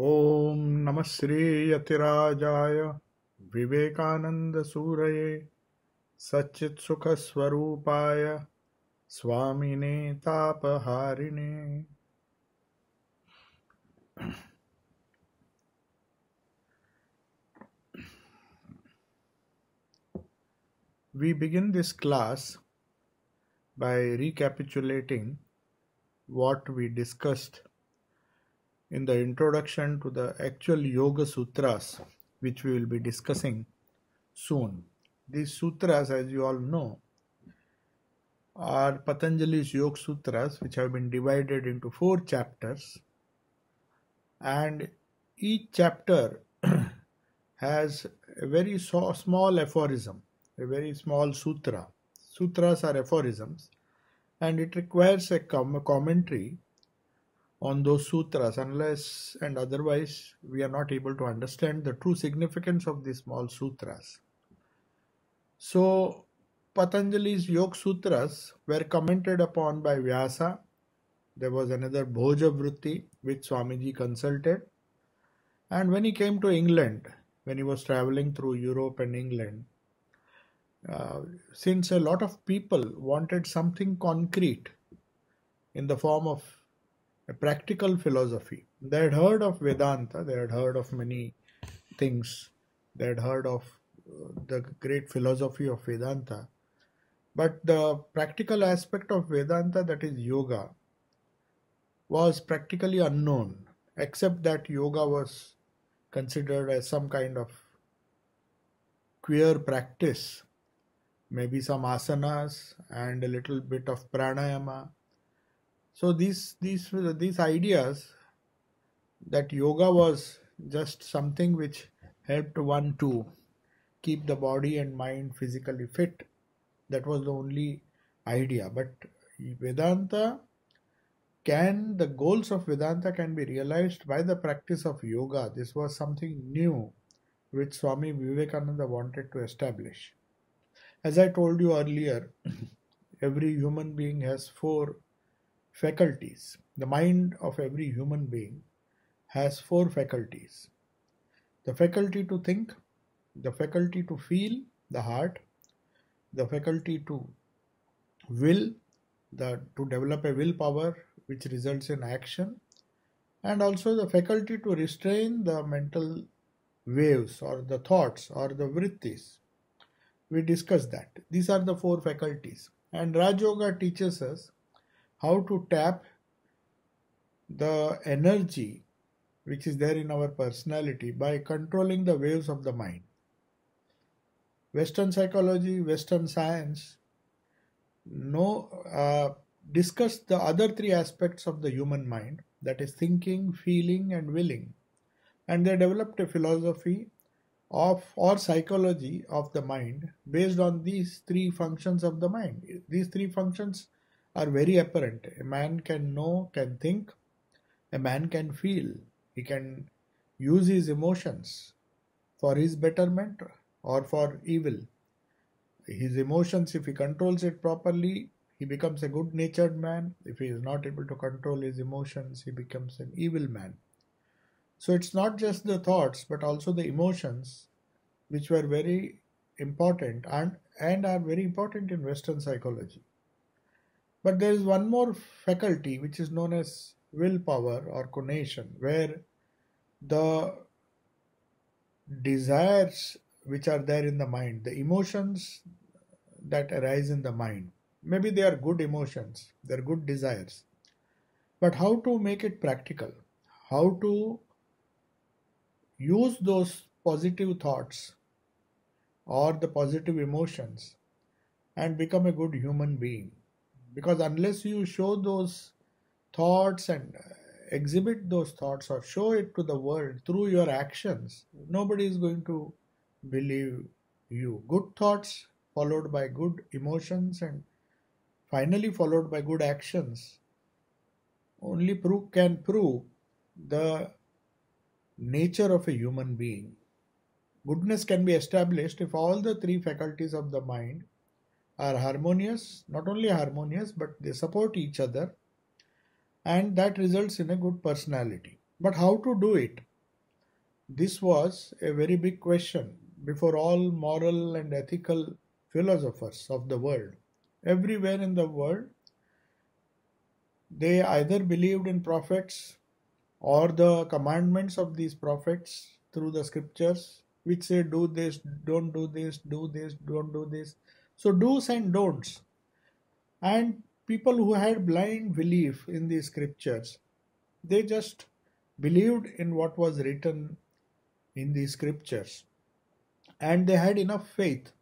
ॐ नमः श्रीयतिराजाय विवेकानन्दसूरये सच्चित्सुखस्वरूपाय स्वामिने तापहारिणे We begin this class by recapitulating what we discussed in the introduction to the actual Yoga Sutras, which we will be discussing soon. These sutras, as you all know, are Patanjali's Yoga Sutras, which have been divided into four chapters, and each chapter has a very so small aphorism, a very small sutra. Sutras are aphorisms, and it requires a com commentary on those sutras unless and otherwise we are not able to understand the true significance of these small sutras. So Patanjali's Yoga Sutras were commented upon by Vyasa. There was another Bhoja which Swamiji consulted. And when he came to England, when he was traveling through Europe and England, uh, since a lot of people wanted something concrete in the form of a practical philosophy. They had heard of Vedanta, they had heard of many things, they had heard of uh, the great philosophy of Vedanta, but the practical aspect of Vedanta, that is yoga, was practically unknown, except that yoga was considered as some kind of queer practice, maybe some asanas and a little bit of pranayama so these these these ideas that yoga was just something which helped one to keep the body and mind physically fit. That was the only idea. But Vedanta can the goals of Vedanta can be realized by the practice of yoga. This was something new which Swami Vivekananda wanted to establish. As I told you earlier, every human being has four Faculties. The mind of every human being has four faculties the faculty to think, the faculty to feel, the heart, the faculty to will, the, to develop a willpower which results in action, and also the faculty to restrain the mental waves or the thoughts or the vrittis. We discussed that. These are the four faculties. And Raj Yoga teaches us how to tap the energy which is there in our personality by controlling the waves of the mind. Western psychology, Western science no uh, discuss the other three aspects of the human mind that is thinking, feeling and willing and they developed a philosophy of or psychology of the mind based on these three functions of the mind. These three functions are very apparent. A man can know, can think, a man can feel, he can use his emotions for his betterment or for evil. His emotions, if he controls it properly, he becomes a good natured man. If he is not able to control his emotions, he becomes an evil man. So it's not just the thoughts, but also the emotions, which were very important and, and are very important in Western psychology. But there is one more faculty which is known as willpower or conation, where the desires which are there in the mind, the emotions that arise in the mind, maybe they are good emotions, they are good desires, but how to make it practical? How to use those positive thoughts or the positive emotions and become a good human being? because unless you show those thoughts and uh, exhibit those thoughts or show it to the world through your actions, nobody is going to believe you. Good thoughts followed by good emotions and finally followed by good actions only prove can prove the nature of a human being. Goodness can be established if all the three faculties of the mind are harmonious, not only harmonious, but they support each other and that results in a good personality. But how to do it? This was a very big question before all moral and ethical philosophers of the world. Everywhere in the world, they either believed in prophets or the commandments of these prophets through the scriptures, which say, Do this, don't do this, do this, don't do this so do's and don'ts. And people who had blind belief in the scriptures, they just believed in what was written in the scriptures. And they had enough faith,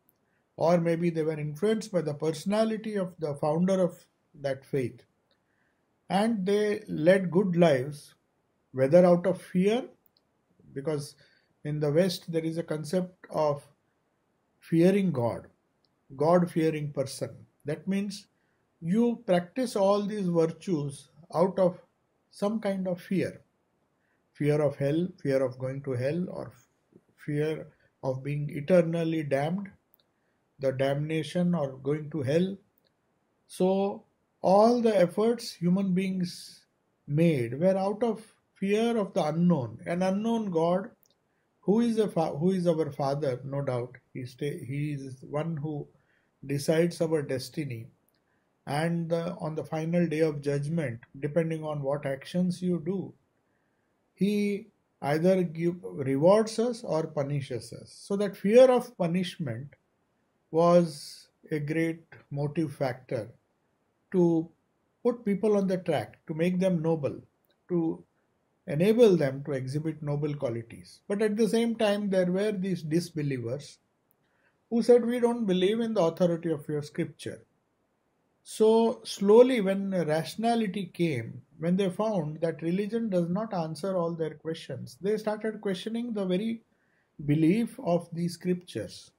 or maybe they were influenced by the personality of the founder of that faith. And they led good lives, whether out of fear, because in the West there is a concept of fearing God. God fearing person. That means you practice all these virtues out of some kind of fear fear of hell, fear of going to hell, or fear of being eternally damned, the damnation or going to hell. So, all the efforts human beings made were out of fear of the unknown, an unknown God who is, a fa- who is our father, no doubt. He, stay, he is one who decides our destiny and on the final day of judgment depending on what actions you do he either give, rewards us or punishes us so that fear of punishment was a great motive factor to put people on the track to make them noble to enable them to exhibit noble qualities but at the same time there were these disbelievers who said, We don't believe in the authority of your scripture. So, slowly, when rationality came, when they found that religion does not answer all their questions, they started questioning the very belief of the scriptures.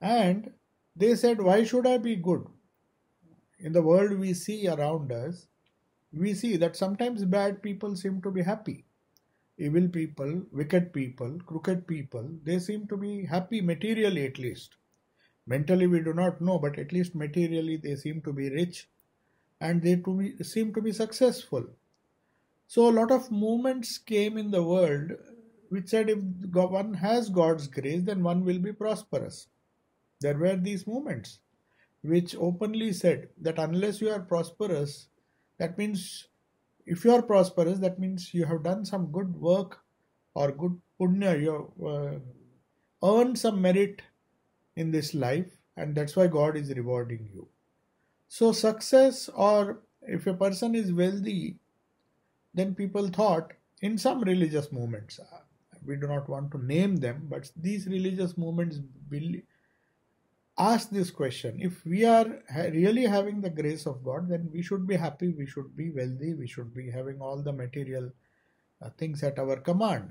And they said, Why should I be good? In the world we see around us, we see that sometimes bad people seem to be happy evil people, wicked people, crooked people, they seem to be happy materially at least. Mentally we do not know, but at least materially they seem to be rich and they to be, seem to be successful. So a lot of movements came in the world which said if one has God's grace, then one will be prosperous. There were these movements which openly said that unless you are prosperous, that means if you are prosperous that means you have done some good work or good punya you have uh, earned some merit in this life and that's why god is rewarding you so success or if a person is wealthy then people thought in some religious movements uh, we do not want to name them but these religious movements ask this question if we are really having the grace of god then we should be happy we should be wealthy we should be having all the material uh, things at our command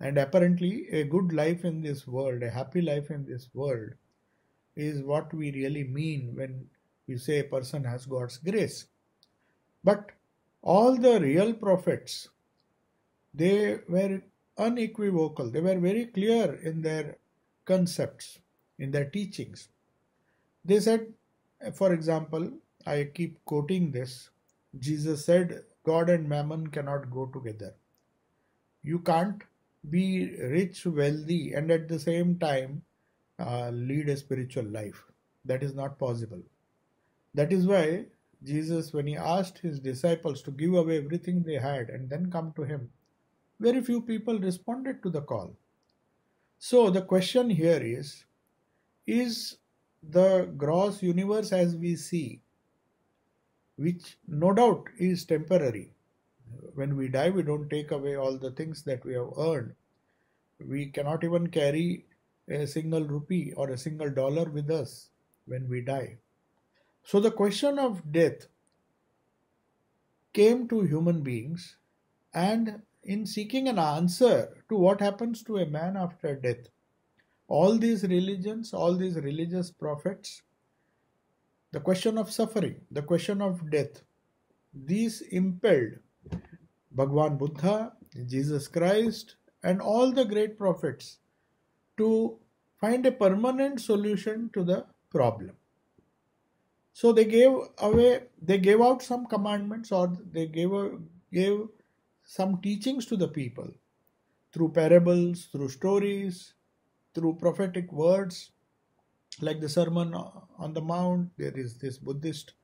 and apparently a good life in this world a happy life in this world is what we really mean when we say a person has god's grace but all the real prophets they were unequivocal they were very clear in their concepts in their teachings. They said, for example, I keep quoting this Jesus said, God and mammon cannot go together. You can't be rich, wealthy, and at the same time uh, lead a spiritual life. That is not possible. That is why Jesus, when he asked his disciples to give away everything they had and then come to him, very few people responded to the call. So the question here is is the gross universe as we see, which no doubt is temporary. When we die, we don't take away all the things that we have earned. We cannot even carry a single rupee or a single dollar with us when we die. So, the question of death came to human beings, and in seeking an answer to what happens to a man after death, all these religions, all these religious prophets, the question of suffering, the question of death, these impelled Bhagwan Buddha, Jesus Christ, and all the great prophets to find a permanent solution to the problem. So they gave away, they gave out some commandments or they gave, a, gave some teachings to the people through parables, through stories, through prophetic words like the Sermon on the Mount. There is this Buddhist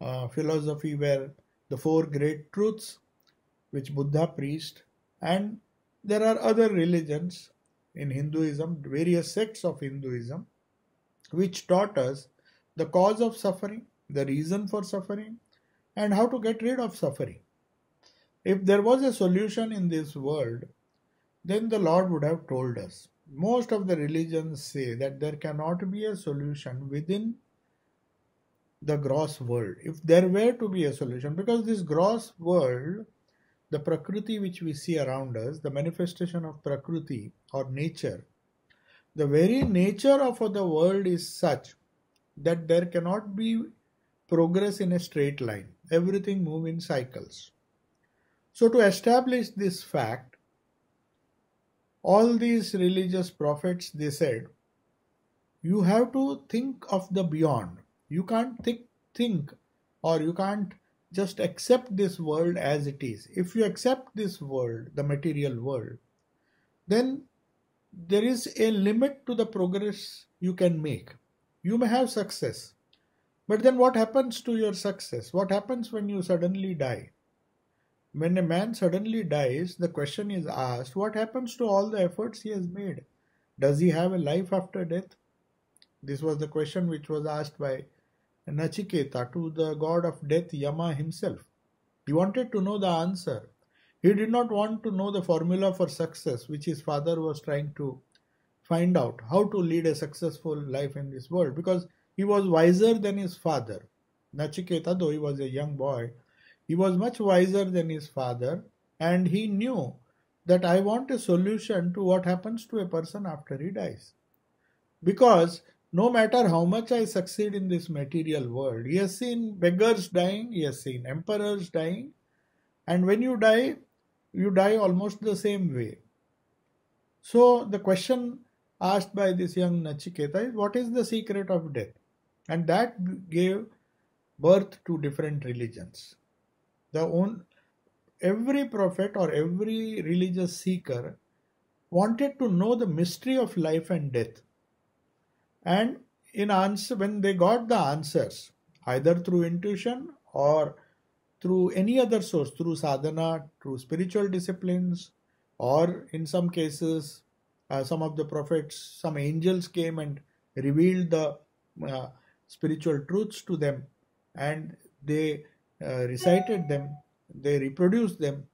uh, philosophy where the four great truths which Buddha preached, and there are other religions in Hinduism, various sects of Hinduism, which taught us the cause of suffering, the reason for suffering, and how to get rid of suffering. If there was a solution in this world, then the Lord would have told us most of the religions say that there cannot be a solution within the gross world. If there were to be a solution, because this gross world, the Prakriti which we see around us, the manifestation of Prakriti or nature, the very nature of the world is such that there cannot be progress in a straight line. Everything move in cycles. So to establish this fact, all these religious prophets, they said, you have to think of the beyond. You can't think, think or you can't just accept this world as it is. If you accept this world, the material world, then there is a limit to the progress you can make. You may have success, but then what happens to your success? What happens when you suddenly die? When a man suddenly dies, the question is asked what happens to all the efforts he has made? Does he have a life after death? This was the question which was asked by Nachiketa to the god of death Yama himself. He wanted to know the answer. He did not want to know the formula for success which his father was trying to find out how to lead a successful life in this world because he was wiser than his father. Nachiketa, though he was a young boy, he was much wiser than his father and he knew that I want a solution to what happens to a person after he dies. Because no matter how much I succeed in this material world, he has seen beggars dying, he has seen emperors dying, and when you die, you die almost the same way. So, the question asked by this young Nachiketa is what is the secret of death? And that gave birth to different religions the own every prophet or every religious seeker wanted to know the mystery of life and death and in answer when they got the answers either through intuition or through any other source through sadhana through spiritual disciplines or in some cases uh, some of the prophets some angels came and revealed the uh, spiritual truths to them and they uh, recited them, they reproduced them,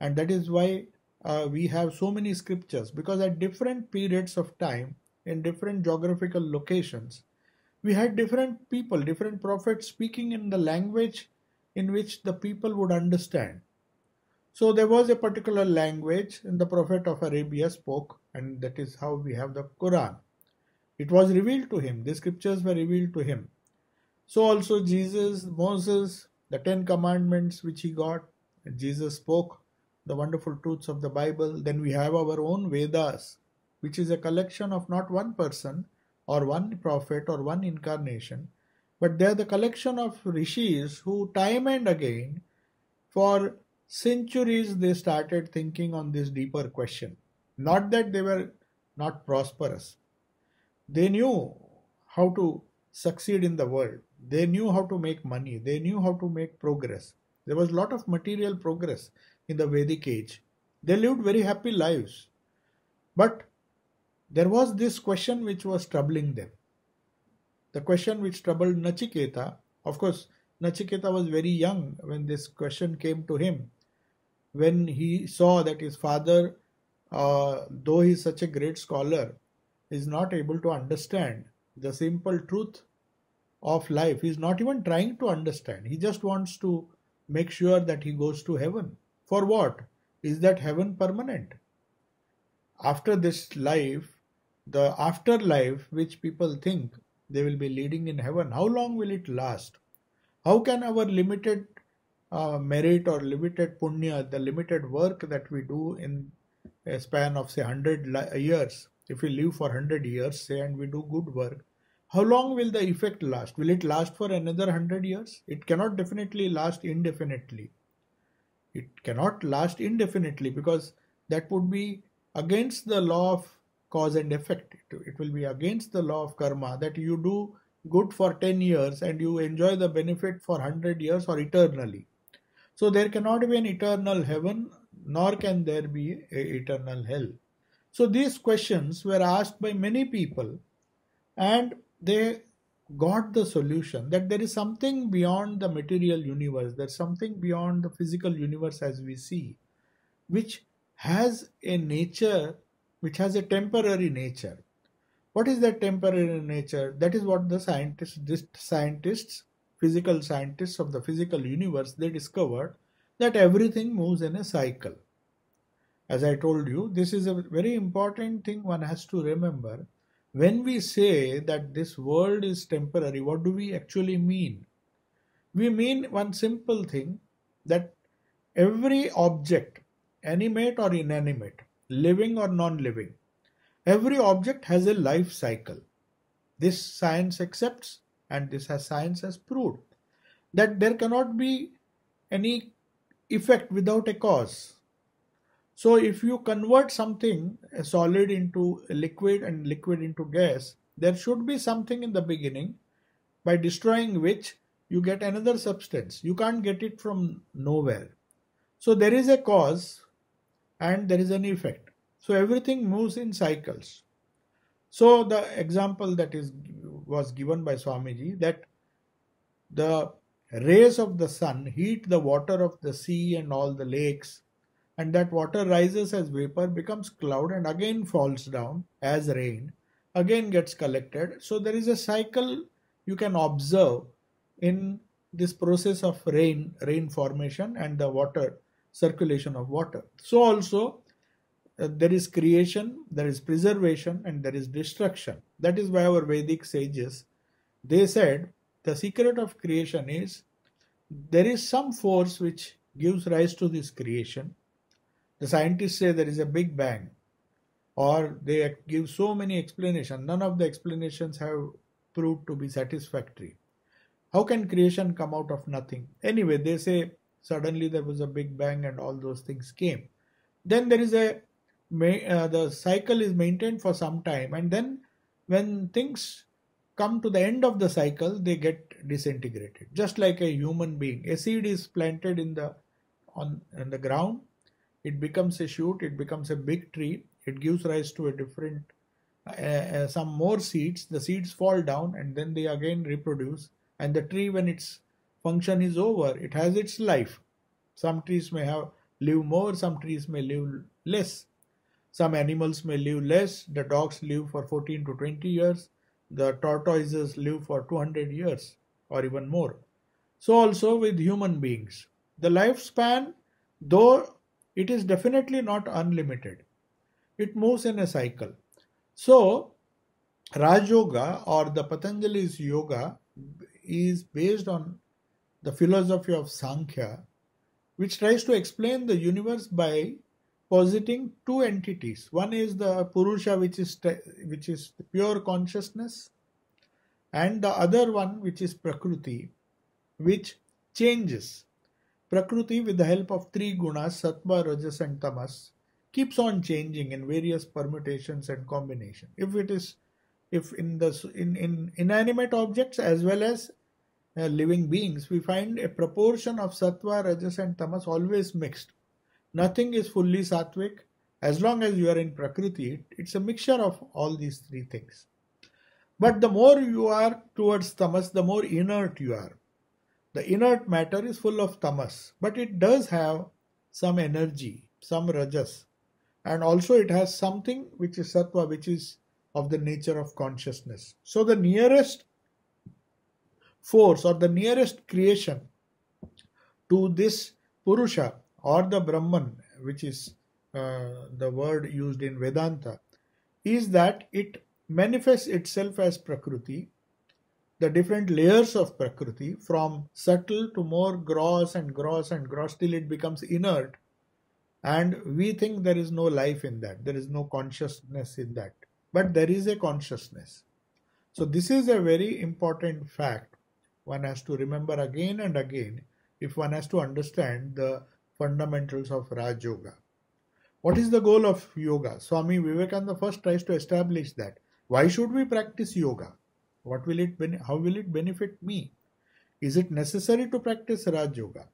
and that is why uh, we have so many scriptures because at different periods of time, in different geographical locations, we had different people, different prophets speaking in the language in which the people would understand. So there was a particular language and the Prophet of Arabia spoke, and that is how we have the Quran. It was revealed to him, the scriptures were revealed to him. So also Jesus, Moses, the Ten Commandments which he got, Jesus spoke the wonderful truths of the Bible. Then we have our own Vedas, which is a collection of not one person or one prophet or one incarnation, but they are the collection of rishis who, time and again, for centuries, they started thinking on this deeper question. Not that they were not prosperous, they knew how to succeed in the world. They knew how to make money. They knew how to make progress. There was a lot of material progress in the Vedic age. They lived very happy lives. But there was this question which was troubling them. The question which troubled Nachiketa, of course, Nachiketa was very young when this question came to him. When he saw that his father, uh, though he is such a great scholar, is not able to understand the simple truth of life. He's not even trying to understand. He just wants to make sure that he goes to heaven. For what? Is that heaven permanent? After this life, the afterlife which people think they will be leading in heaven, how long will it last? How can our limited uh, merit or limited punya, the limited work that we do in a span of say 100 years, if we live for 100 years, say, and we do good work, how long will the effect last? Will it last for another 100 years? It cannot definitely last indefinitely. It cannot last indefinitely because that would be against the law of cause and effect. It will be against the law of karma that you do good for 10 years and you enjoy the benefit for 100 years or eternally. So there cannot be an eternal heaven nor can there be eternal hell. So these questions were asked by many people and they got the solution that there is something beyond the material universe, there's something beyond the physical universe as we see, which has a nature, which has a temporary nature. What is that temporary nature? That is what the scientists, this scientists, physical scientists of the physical universe, they discovered that everything moves in a cycle. As I told you, this is a very important thing one has to remember when we say that this world is temporary, what do we actually mean? We mean one simple thing that every object, animate or inanimate, living or non living, every object has a life cycle. This science accepts and this has science has proved that there cannot be any effect without a cause. So if you convert something solid into liquid and liquid into gas, there should be something in the beginning by destroying which you get another substance. You can't get it from nowhere. So there is a cause and there is an effect. So everything moves in cycles. So the example that is was given by Swamiji that the rays of the sun heat the water of the sea and all the lakes and that water rises as vapor, becomes cloud, and again falls down as rain, again gets collected. So there is a cycle you can observe in this process of rain, rain formation, and the water circulation of water. So also uh, there is creation, there is preservation, and there is destruction. That is why our Vedic sages they said the secret of creation is there is some force which gives rise to this creation the scientists say there is a big bang or they give so many explanations. None of the explanations have proved to be satisfactory. How can creation come out of nothing? Anyway, they say suddenly there was a big bang and all those things came. Then there is a uh, the cycle is maintained for some time and then when things come to the end of the cycle they get disintegrated just like a human being a seed is planted in the on, in the ground it becomes a shoot it becomes a big tree it gives rise to a different uh, uh, some more seeds the seeds fall down and then they again reproduce and the tree when its function is over it has its life some trees may have live more some trees may live less some animals may live less the dogs live for 14 to 20 years the tortoises live for 200 years or even more so also with human beings the lifespan though it is definitely not unlimited. It moves in a cycle. So, Raj Yoga or the Patanjali's Yoga is based on the philosophy of Sankhya, which tries to explain the universe by positing two entities. One is the Purusha, which is, which is pure consciousness, and the other one, which is Prakriti, which changes Prakriti, with the help of three gunas, sattva, rajas, and tamas, keeps on changing in various permutations and combination. If it is, if in the in, in inanimate objects as well as uh, living beings, we find a proportion of sattva, rajas, and tamas always mixed. Nothing is fully sattvic. As long as you are in Prakriti, it's a mixture of all these three things. But the more you are towards tamas, the more inert you are. The inert matter is full of tamas, but it does have some energy, some rajas, and also it has something which is sattva, which is of the nature of consciousness. So the nearest force or the nearest creation to this Purusha or the Brahman, which is uh, the word used in Vedanta, is that it manifests itself as Prakriti the different layers of Prakriti from subtle to more gross and gross and gross till it becomes inert. And we think there is no life in that, there is no consciousness in that. But there is a consciousness. So, this is a very important fact one has to remember again and again if one has to understand the fundamentals of Raj Yoga. What is the goal of yoga? Swami Vivekananda first tries to establish that. Why should we practice yoga? What will it ben- how will it benefit me? Is it necessary to practice Raj Yoga?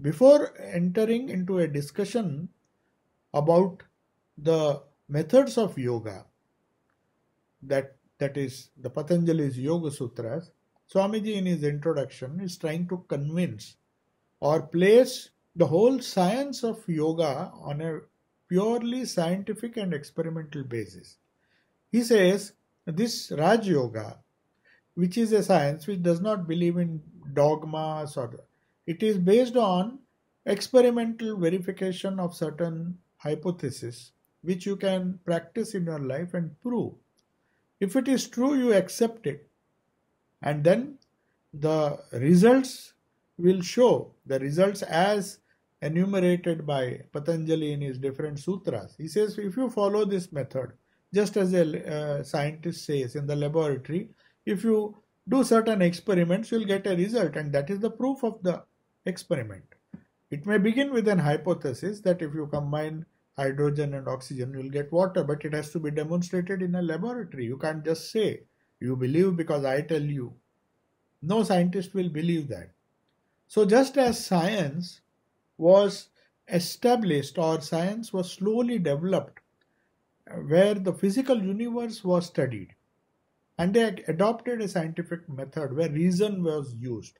Before entering into a discussion about the methods of yoga, that, that is the Patanjali's Yoga Sutras, Swamiji in his introduction is trying to convince or place the whole science of yoga on a purely scientific and experimental basis. He says this Raj Yoga which is a science which does not believe in dogmas or it is based on experimental verification of certain hypotheses which you can practice in your life and prove if it is true you accept it and then the results will show the results as enumerated by Patanjali in his different sutras. He says if you follow this method, just as a uh, scientist says in the laboratory, if you do certain experiments, you'll get a result, and that is the proof of the experiment. It may begin with an hypothesis that if you combine hydrogen and oxygen, you'll get water, but it has to be demonstrated in a laboratory. You can't just say, You believe because I tell you. No scientist will believe that. So, just as science was established or science was slowly developed where the physical universe was studied, and they adopted a scientific method where reason was used.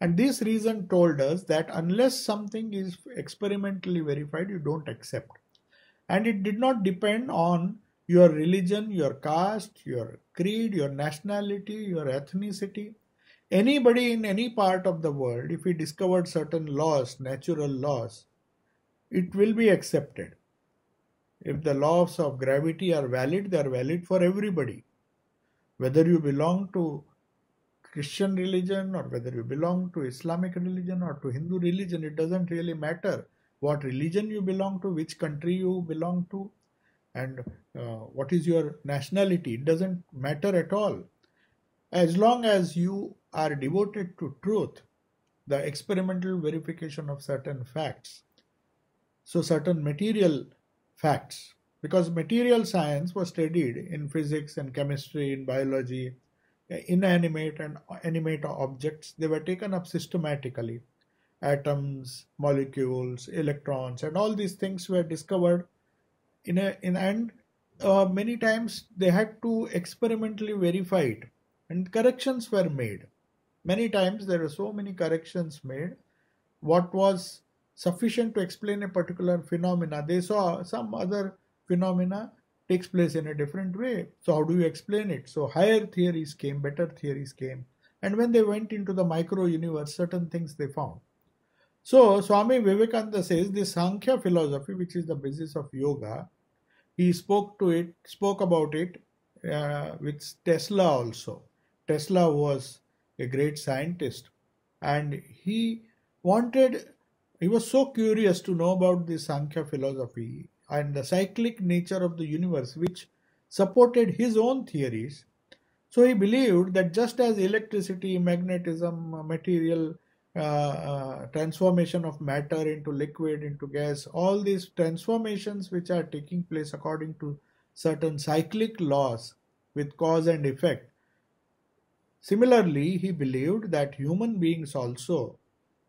And this reason told us that unless something is experimentally verified, you don't accept. And it did not depend on your religion, your caste, your creed, your nationality, your ethnicity. Anybody in any part of the world, if he discovered certain laws, natural laws, it will be accepted. If the laws of gravity are valid, they are valid for everybody whether you belong to Christian religion or whether you belong to Islamic religion or to Hindu religion, it doesn't really matter what religion you belong to, which country you belong to, and uh, what is your nationality. It doesn't matter at all. As long as you are devoted to truth, the experimental verification of certain facts, so certain material facts, because material science was studied in physics and chemistry, in biology, inanimate and animate objects. They were taken up systematically. Atoms, molecules, electrons, and all these things were discovered in a in and uh, many times they had to experimentally verify it and corrections were made. Many times there were so many corrections made. What was sufficient to explain a particular phenomena, they saw some other phenomena takes place in a different way. So how do you explain it? So higher theories came, better theories came. And when they went into the micro universe, certain things they found. So Swami Vivekananda says the Sankhya philosophy, which is the basis of yoga, he spoke to it, spoke about it uh, with Tesla also. Tesla was a great scientist and he wanted, he was so curious to know about the Sankhya philosophy and the cyclic nature of the universe which supported his own theories. So he believed that just as electricity, magnetism, material uh, uh, transformation of matter into liquid, into gas, all these transformations which are taking place according to certain cyclic laws with cause and effect. Similarly, he believed that human beings also,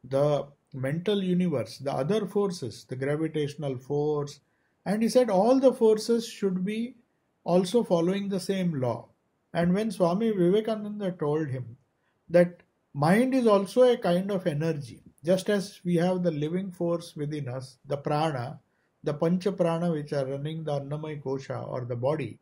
the mental universe, the other forces, the gravitational force, and he said all the forces should be also following the same law. And when Swami Vivekananda told him that mind is also a kind of energy, just as we have the living force within us, the prana, the pancha prana which are running the annamay kosha or the body,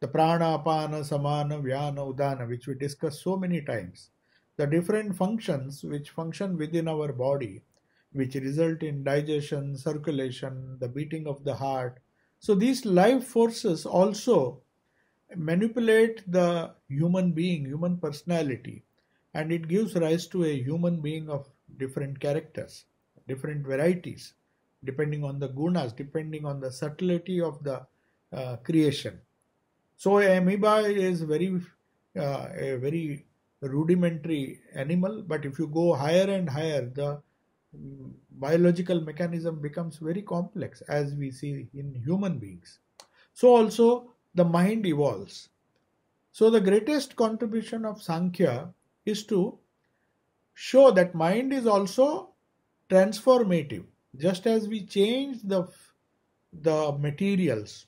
the prana, apana, samana, vyana, udana, which we discussed so many times, the different functions which function within our body which result in digestion, circulation, the beating of the heart. So these life forces also manipulate the human being, human personality, and it gives rise to a human being of different characters, different varieties, depending on the gunas, depending on the subtlety of the uh, creation. So amoeba is very uh, a very rudimentary animal, but if you go higher and higher, the biological mechanism becomes very complex as we see in human beings. So also the mind evolves. So the greatest contribution of Sankhya is to show that mind is also transformative. Just as we change the, the materials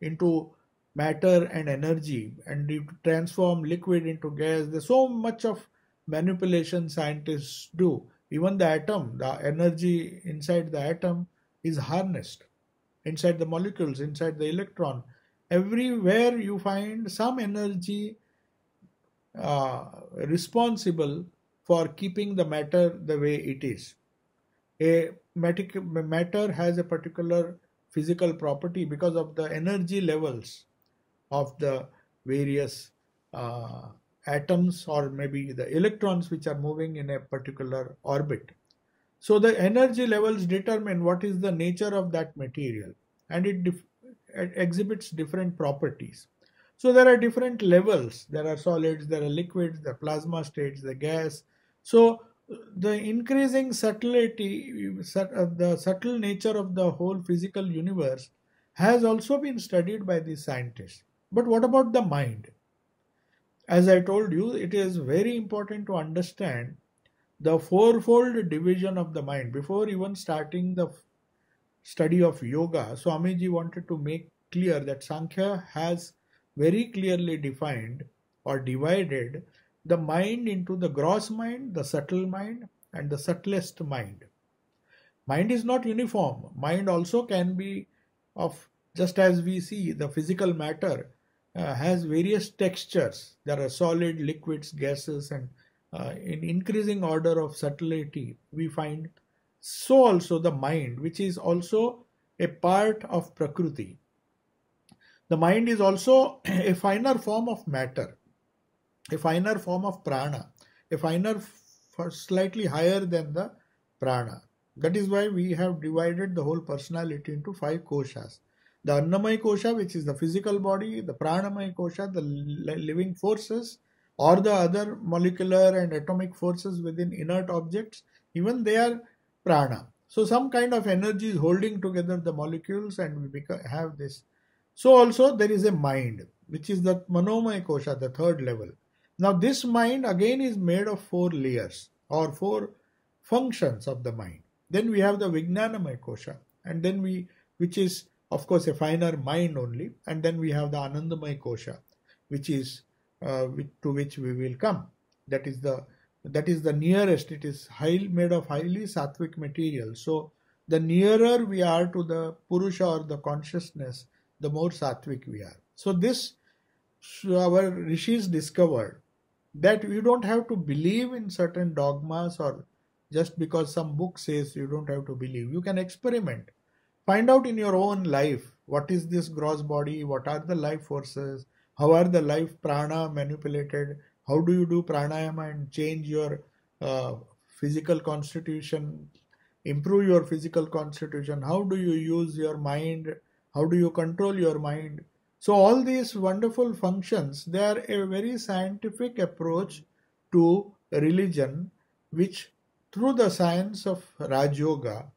into matter and energy and you transform liquid into gas, there's so much of manipulation scientists do even the atom, the energy inside the atom is harnessed inside the molecules, inside the electron. Everywhere you find some energy uh, responsible for keeping the matter the way it is. A matter has a particular physical property because of the energy levels of the various uh, atoms or maybe the electrons which are moving in a particular orbit. So the energy levels determine what is the nature of that material and it, dif it exhibits different properties. So there are different levels. There are solids, there are liquids, the plasma states, the gas. So the increasing subtlety, uh, the subtle nature of the whole physical universe has also been studied by the scientists. But what about the mind? As I told you, it is very important to understand the fourfold division of the mind. Before even starting the study of yoga, Swamiji wanted to make clear that Sankhya has very clearly defined or divided the mind into the gross mind, the subtle mind, and the subtlest mind. Mind is not uniform. Mind also can be of just as we see the physical matter uh, has various textures. There are solid, liquids, gases, and uh, in increasing order of subtlety, we find so also the mind, which is also a part of Prakruti. The mind is also a finer form of matter, a finer form of prana, a finer, slightly higher than the prana. That is why we have divided the whole personality into five koshas the Annamay Kosha, which is the physical body, the Pranamay Kosha, the living forces, or the other molecular and atomic forces within inert objects, even they are prana. So some kind of energy is holding together the molecules and we have this. So also there is a mind, which is the Manomay Kosha, the third level. Now this mind again is made of four layers or four functions of the mind. Then we have the Vijnanamay Kosha and then we, which is of course a finer mind only and then we have the anandamay kosha which is uh, to which we will come that is the that is the nearest it is made of highly sattvic material so the nearer we are to the purusha or the consciousness the more sattvic we are so this our rishis discovered that you don't have to believe in certain dogmas or just because some book says you don't have to believe you can experiment Find out in your own life what is this gross body, what are the life forces, how are the life prana manipulated, how do you do pranayama and change your uh, physical constitution, improve your physical constitution, how do you use your mind, how do you control your mind. So, all these wonderful functions, they are a very scientific approach to religion, which through the science of Raj Yoga,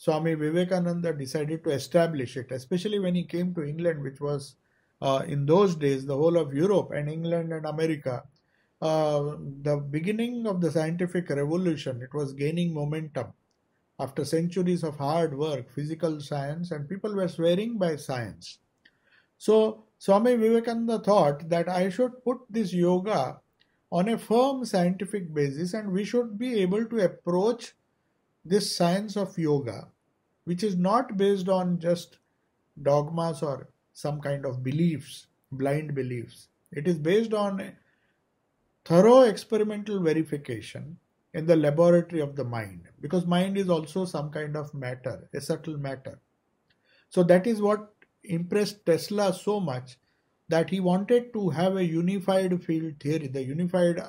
Swami Vivekananda decided to establish it, especially when he came to England, which was uh, in those days the whole of Europe and England and America. Uh, the beginning of the scientific revolution, it was gaining momentum. After centuries of hard work, physical science, and people were swearing by science. So, Swami Vivekananda thought that I should put this yoga on a firm scientific basis and we should be able to approach this science of yoga, which is not based on just dogmas or some kind of beliefs, blind beliefs. It is based on thorough experimental verification in the laboratory of the mind because mind is also some kind of matter, a subtle matter. So that is what impressed Tesla so much that he wanted to have a unified field theory, the unified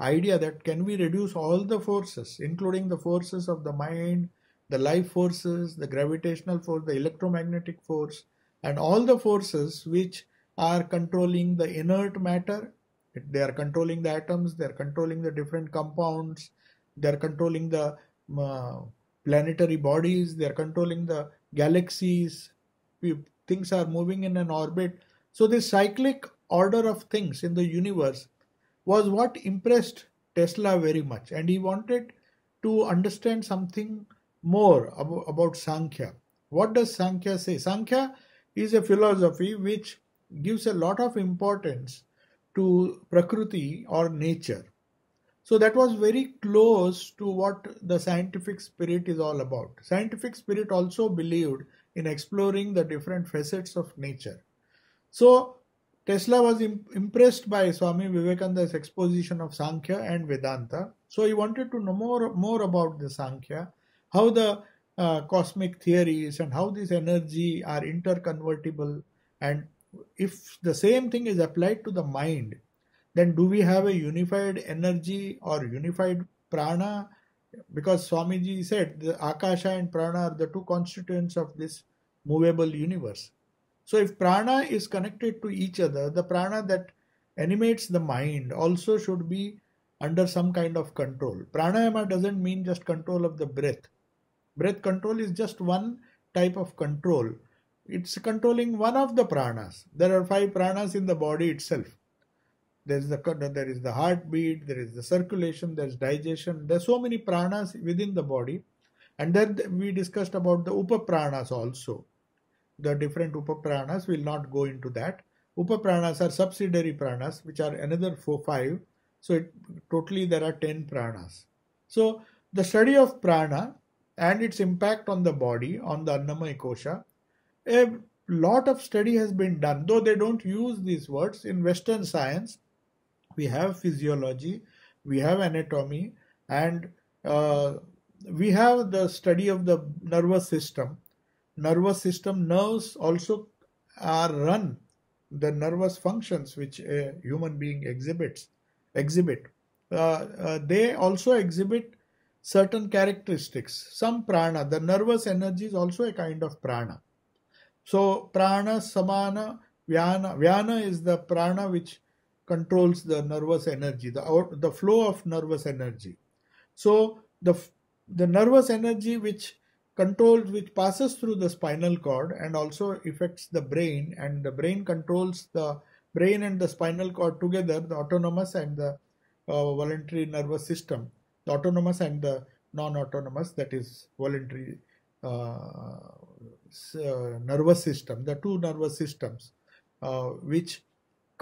idea that can we reduce all the forces, including the forces of the mind, the life forces, the gravitational force, the electromagnetic force, and all the forces which are controlling the inert matter. They are controlling the atoms, they are controlling the different compounds, they are controlling the uh, planetary bodies, they are controlling the galaxies. Things are moving in an orbit. So, this cyclic order of things in the universe was what impressed Tesla very much, and he wanted to understand something more about, about Sankhya. What does Sankhya say? Sankhya is a philosophy which gives a lot of importance to Prakriti or nature. So that was very close to what the scientific spirit is all about. Scientific spirit also believed in exploring the different facets of nature. So Tesla was impressed by Swami Vivekananda's exposition of Sankhya and Vedanta, so he wanted to know more, more about the Sankhya, how the uh, cosmic theories and how this energy are interconvertible, and if the same thing is applied to the mind, then do we have a unified energy or unified prana? Because Swamiji said the Akasha and prana are the two constituents of this movable universe. So if prana is connected to each other, the prana that animates the mind also should be under some kind of control. Pranayama doesn't mean just control of the breath. Breath control is just one type of control. It's controlling one of the pranas. There are five pranas in the body itself. There is the there is the heartbeat, there is the circulation, there's digestion. There's so many pranas within the body, and then we discussed about the upapranas also the different upapranas will not go into that. Upapranas are subsidiary pranas which are another four five. So it, totally there are 10 pranas. So the study of prana and its impact on the body, on the Annamaya Kosha, a lot of study has been done, though they don't use these words in Western science. We have physiology, we have anatomy, and uh, we have the study of the nervous system nervous system nerves also are run the nervous functions which a human being exhibits exhibit uh, uh, they also exhibit certain characteristics some prana the nervous energy is also a kind of prana so prana samana vyana vyana is the prana which controls the nervous energy the out, the flow of nervous energy so the the nervous energy which controls which passes through the spinal cord and also affects the brain and the brain controls the brain and the spinal cord together the autonomous and the uh, voluntary nervous system the autonomous and the non-autonomous that is voluntary uh, uh nervous system the two nervous systems uh, which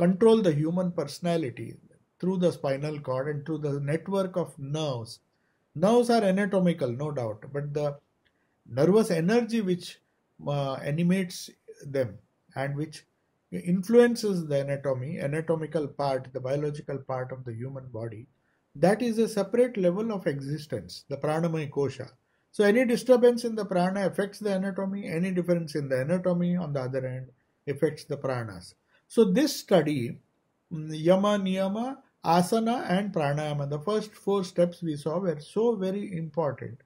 control the human personality through the spinal cord and through the network of nerves nerves are anatomical no doubt but the nervous energy which uh, animates them and which influences the anatomy, anatomical part, the biological part of the human body, that is a separate level of existence, the pranamaya kosha. So any disturbance in the prana affects the anatomy, any difference in the anatomy on the other hand affects the pranas. So this study, mm, yama, niyama, asana and pranayama, the first four steps we saw were so very important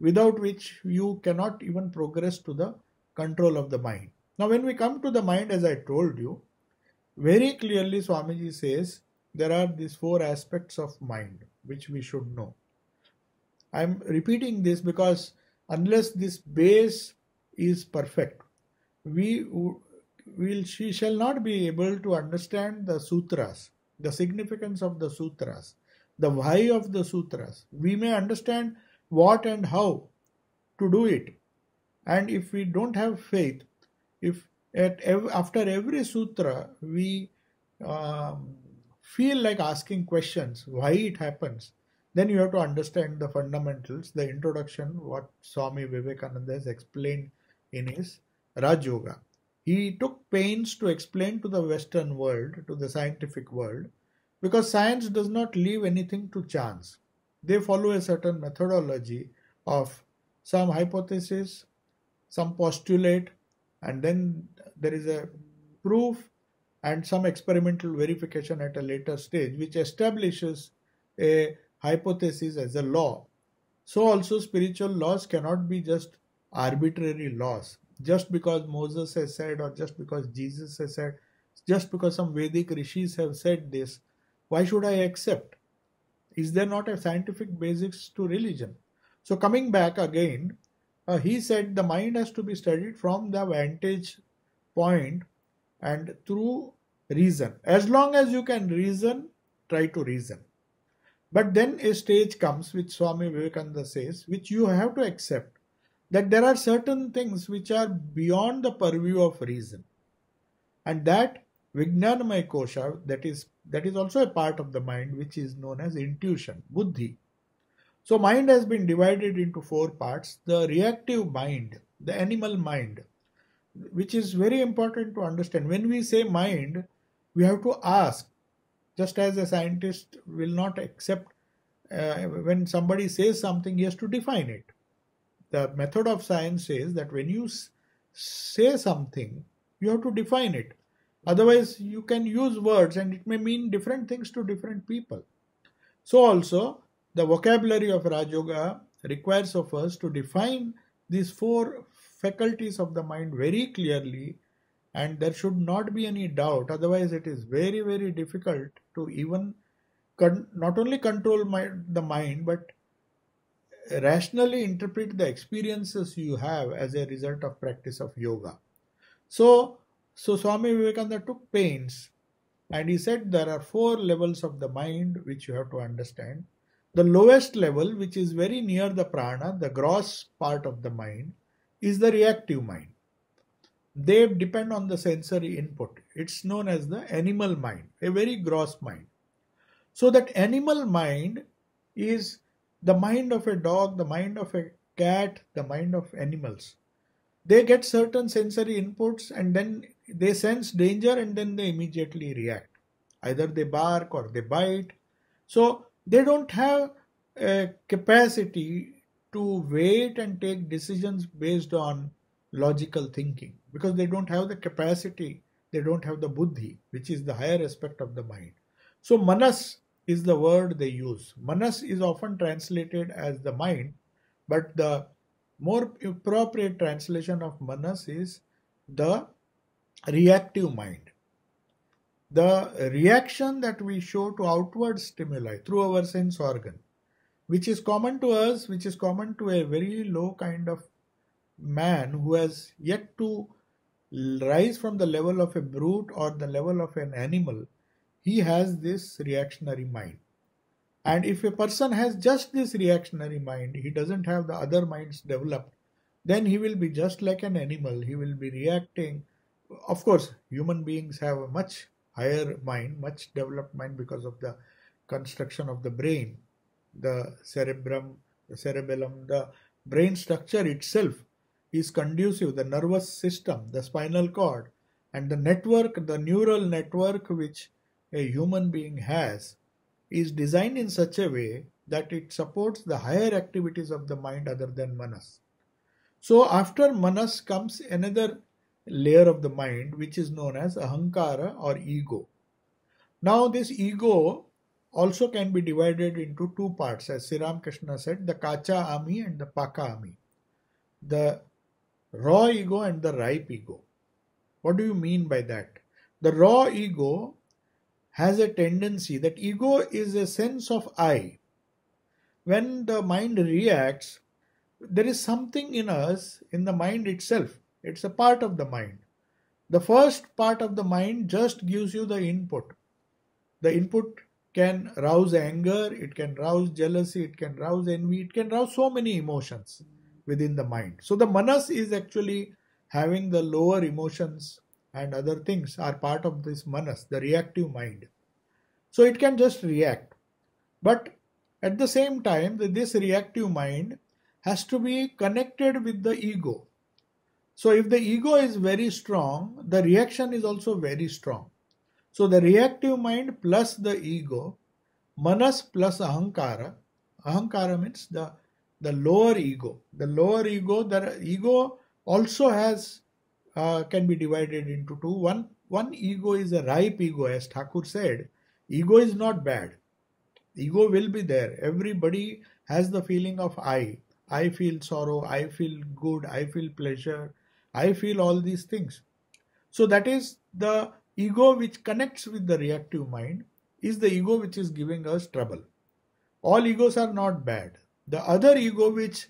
without which you cannot even progress to the control of the mind. Now, when we come to the mind, as I told you, very clearly Swamiji says there are these four aspects of mind which we should know. I am repeating this because unless this base is perfect, we will she shall not be able to understand the sutras, the significance of the sutras, the why of the sutras. We may understand what and how to do it. And if we don't have faith, if at ev- after every sutra we um, feel like asking questions, why it happens, then you have to understand the fundamentals, the introduction, what Swami Vivekananda has explained in his Raj Yoga. He took pains to explain to the Western world, to the scientific world, because science does not leave anything to chance. They follow a certain methodology of some hypothesis, some postulate, and then there is a proof and some experimental verification at a later stage, which establishes a hypothesis as a law. So, also, spiritual laws cannot be just arbitrary laws. Just because Moses has said, or just because Jesus has said, just because some Vedic rishis have said this, why should I accept? is there not a scientific basis to religion? So coming back again, uh, he said the mind has to be studied from the vantage point and through reason. As long as you can reason, try to reason. But then a stage comes which Swami Vivekananda says, which you have to accept that there are certain things which are beyond the purview of reason. And that Vijnanamaya kosha, that is, that is also a part of the mind which is known as intuition, buddhi. So mind has been divided into four parts. The reactive mind, the animal mind, which is very important to understand. When we say mind, we have to ask, just as a scientist will not accept uh, when somebody says something, he has to define it. The method of science says that when you say something, you have to define it. Otherwise, you can use words and it may mean different things to different people. So also, the vocabulary of Raj Yoga requires of us to define these four faculties of the mind very clearly and there should not be any doubt otherwise it is very very difficult to even not only control my, the mind but rationally interpret the experiences you have as a result of practice of yoga so so Swami Vivekananda took pains and he said there are four levels of the mind which you have to understand. The lowest level, which is very near the prana, the gross part of the mind, is the reactive mind. They depend on the sensory input. It's known as the animal mind, a very gross mind. So, that animal mind is the mind of a dog, the mind of a cat, the mind of animals they get certain sensory inputs and then they sense danger and then they immediately react. Either they bark or they bite. So they don't have a capacity to wait and take decisions based on logical thinking because they don't have the capacity, they don't have the buddhi, which is the higher aspect of the mind. So, manas is the word they use. Manas is often translated as the mind, but the more appropriate translation of manas is the reactive mind. The reaction that we show to outward stimuli through our sense organ, which is common to us, which is common to a very low kind of man who has yet to rise from the level of a brute or the level of an animal, he has this reactionary mind. And if a person has just this reactionary mind, he doesn't have the other minds developed, then he will be just like an animal. He will be reacting. Of course, human beings have a much higher mind, much developed mind because of the construction of the brain, the cerebrum, the cerebellum, the brain structure itself is conducive, the nervous system, the spinal cord, and the network, the neural network which a human being has is designed in such a way that it supports the higher activities of the mind other than manas. So after manas comes another layer of the mind which is known as ahankara or ego. Now this ego also can be divided into two parts as Sri Ramakrishna said the kacha ami and the paka ami. The raw ego and the ripe ego. What do you mean by that? The raw ego has a tendency that ego is a sense of I. When the mind reacts, there is something in us, in the mind itself. It's a part of the mind. The first part of the mind just gives you the input. The input can rouse anger, it can rouse jealousy, it can rouse envy, it can rouse so many emotions within the mind. So the manas is actually having the lower emotions and other things are part of this manas, the reactive mind. So it can just react. But at the same time, this reactive mind has to be connected with the ego. So if the ego is very strong, the reaction is also very strong. So the reactive mind plus the ego, manas plus ahankara. Ahankara means the, the lower ego. The lower ego, the ego also has uh, can be divided into two. One, one ego is a ripe ego, as Thakur said. Ego is not bad. Ego will be there. Everybody has the feeling of I. I feel sorrow, I feel good, I feel pleasure, I feel all these things. So that is the ego which connects with the reactive mind is the ego which is giving us trouble. All egos are not bad. The other ego which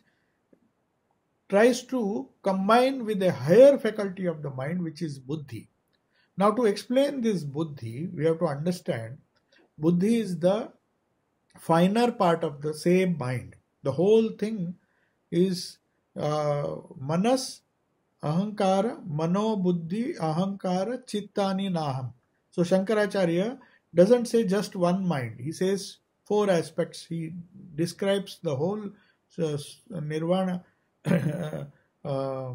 tries to combine with a higher faculty of the mind which is buddhi. Now to explain this buddhi, we have to understand buddhi is the finer part of the same mind. The whole thing is uh, manas, ahankara, mano, buddhi, ahankara, chittani, naham. So Shankaracharya doesn't say just one mind. He says four aspects. He describes the whole uh, nirvana Uh,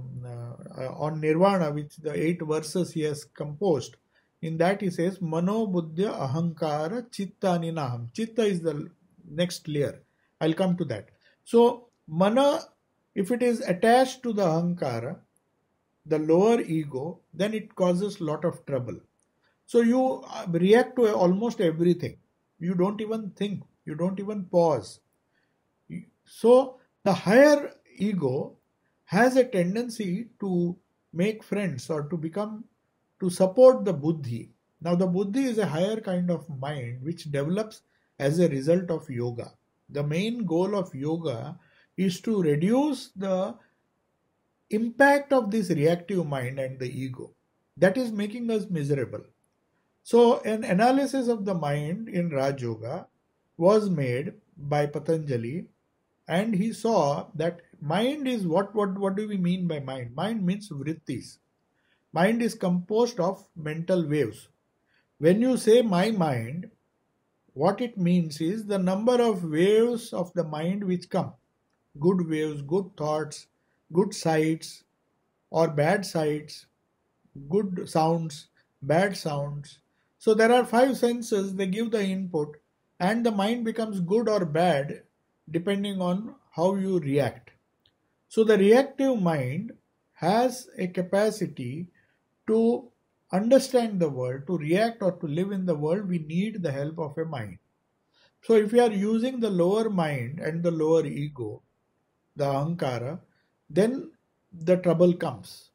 on Nirvana, which the eight verses he has composed. In that he says, Mano Buddhya Ahankara Chitta Ninaham. Chitta is the next layer. I'll come to that. So, Mana, if it is attached to the Ahankara, the lower ego, then it causes lot of trouble. So, you uh, react to almost everything. You don't even think. You don't even pause. So, the higher ego has a tendency to make friends or to become to support the buddhi now the buddhi is a higher kind of mind which develops as a result of yoga the main goal of yoga is to reduce the impact of this reactive mind and the ego that is making us miserable so an analysis of the mind in raj yoga was made by patanjali and he saw that mind is what what what do we mean by mind mind means vrittis mind is composed of mental waves when you say my mind what it means is the number of waves of the mind which come good waves good thoughts good sights or bad sights good sounds bad sounds so there are five senses they give the input and the mind becomes good or bad depending on how you react so the reactive mind has a capacity to understand the world, to react or to live in the world, we need the help of a mind. So if we are using the lower mind and the lower ego, the ankara, then the trouble comes.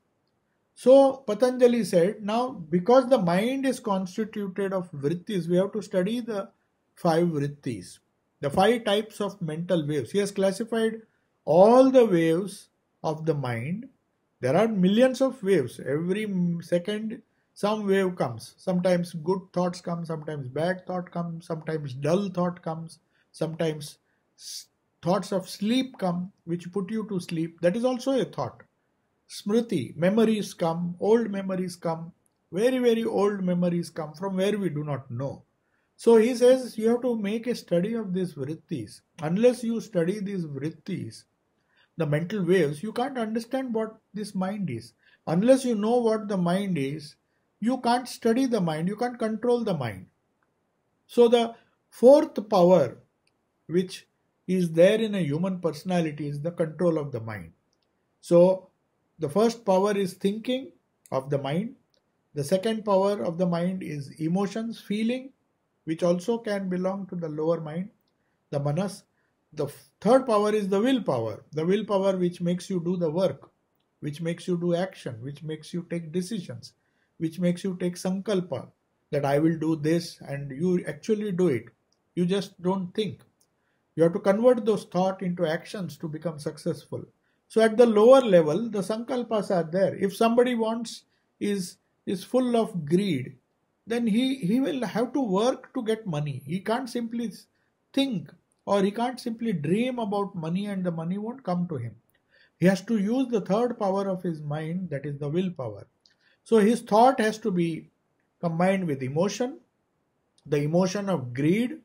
So Patanjali said, now because the mind is constituted of vrittis, we have to study the five vrittis, the five types of mental waves. He has classified all the waves of the mind. There are millions of waves. Every second, some wave comes. Sometimes good thoughts come, sometimes bad thought comes, sometimes dull thought comes, sometimes thoughts of sleep come, which put you to sleep. That is also a thought. Smriti, memories come, old memories come, very, very old memories come from where we do not know. So he says you have to make a study of these vrittis. Unless you study these vrittis, the mental waves, you can't understand what this mind is. Unless you know what the mind is, you can't study the mind, you can't control the mind. So, the fourth power which is there in a human personality is the control of the mind. So, the first power is thinking of the mind, the second power of the mind is emotions, feeling, which also can belong to the lower mind, the manas. The third power is the willpower, the willpower which makes you do the work, which makes you do action, which makes you take decisions, which makes you take sankalpa that I will do this and you actually do it. You just don't think. You have to convert those thought into actions to become successful. So at the lower level, the sankalpas are there. If somebody wants is is full of greed, then he, he will have to work to get money. He can't simply think or he can't simply dream about money and the money won't come to him. He has to use the third power of his mind, that is the willpower. So his thought has to be combined with emotion, the emotion of greed,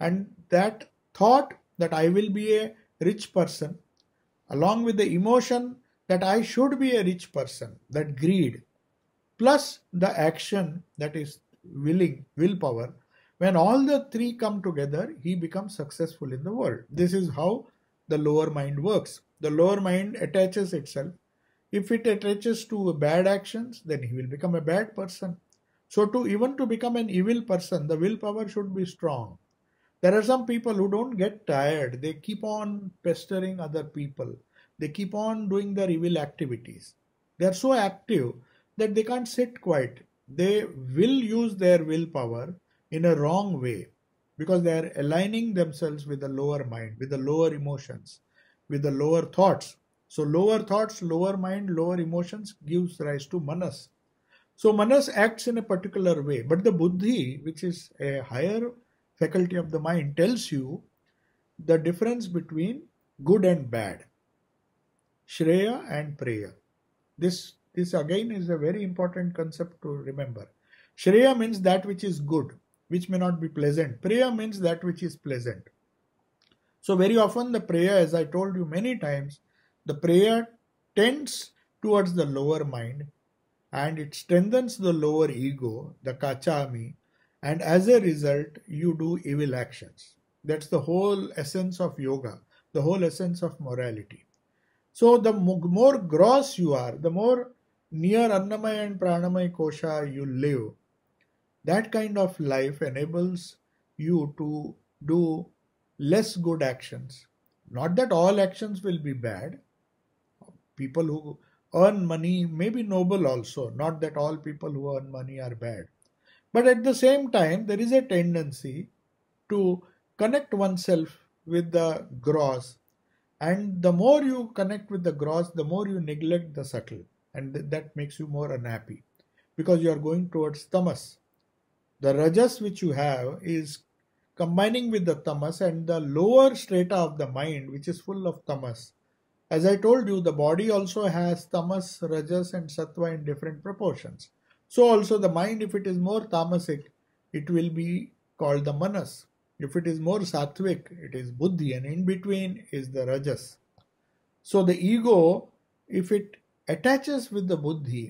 and that thought that I will be a rich person, along with the emotion that I should be a rich person, that greed, plus the action that is willing, willpower, when all the three come together, he becomes successful in the world. This is how the lower mind works. The lower mind attaches itself. If it attaches to bad actions, then he will become a bad person. So to even to become an evil person, the willpower should be strong. There are some people who don't get tired. They keep on pestering other people. They keep on doing their evil activities. They are so active that they can't sit quiet. They will use their willpower in a wrong way because they are aligning themselves with the lower mind, with the lower emotions, with the lower thoughts. So lower thoughts, lower mind, lower emotions gives rise to manas. So manas acts in a particular way, but the buddhi, which is a higher faculty of the mind, tells you the difference between good and bad, shreya and praya. This this again is a very important concept to remember. Shreya means that which is good, which may not be pleasant. Priya means that which is pleasant. So, very often the prayer, as I told you many times, the prayer tends towards the lower mind and it strengthens the lower ego, the kachami, and as a result, you do evil actions. That's the whole essence of yoga, the whole essence of morality. So, the more gross you are, the more near Annamaya and Pranamaya kosha you live, that kind of life enables you to do less good actions. Not that all actions will be bad. People who earn money may be noble also. Not that all people who earn money are bad. But at the same time, there is a tendency to connect oneself with the gross. And the more you connect with the gross, the more you neglect the subtle. And th- that makes you more unhappy because you are going towards tamas the rajas which you have is combining with the tamas and the lower strata of the mind which is full of tamas as i told you the body also has tamas rajas and sattva in different proportions so also the mind if it is more tamasic it will be called the manas if it is more sattvic it is buddhi and in between is the rajas so the ego if it attaches with the buddhi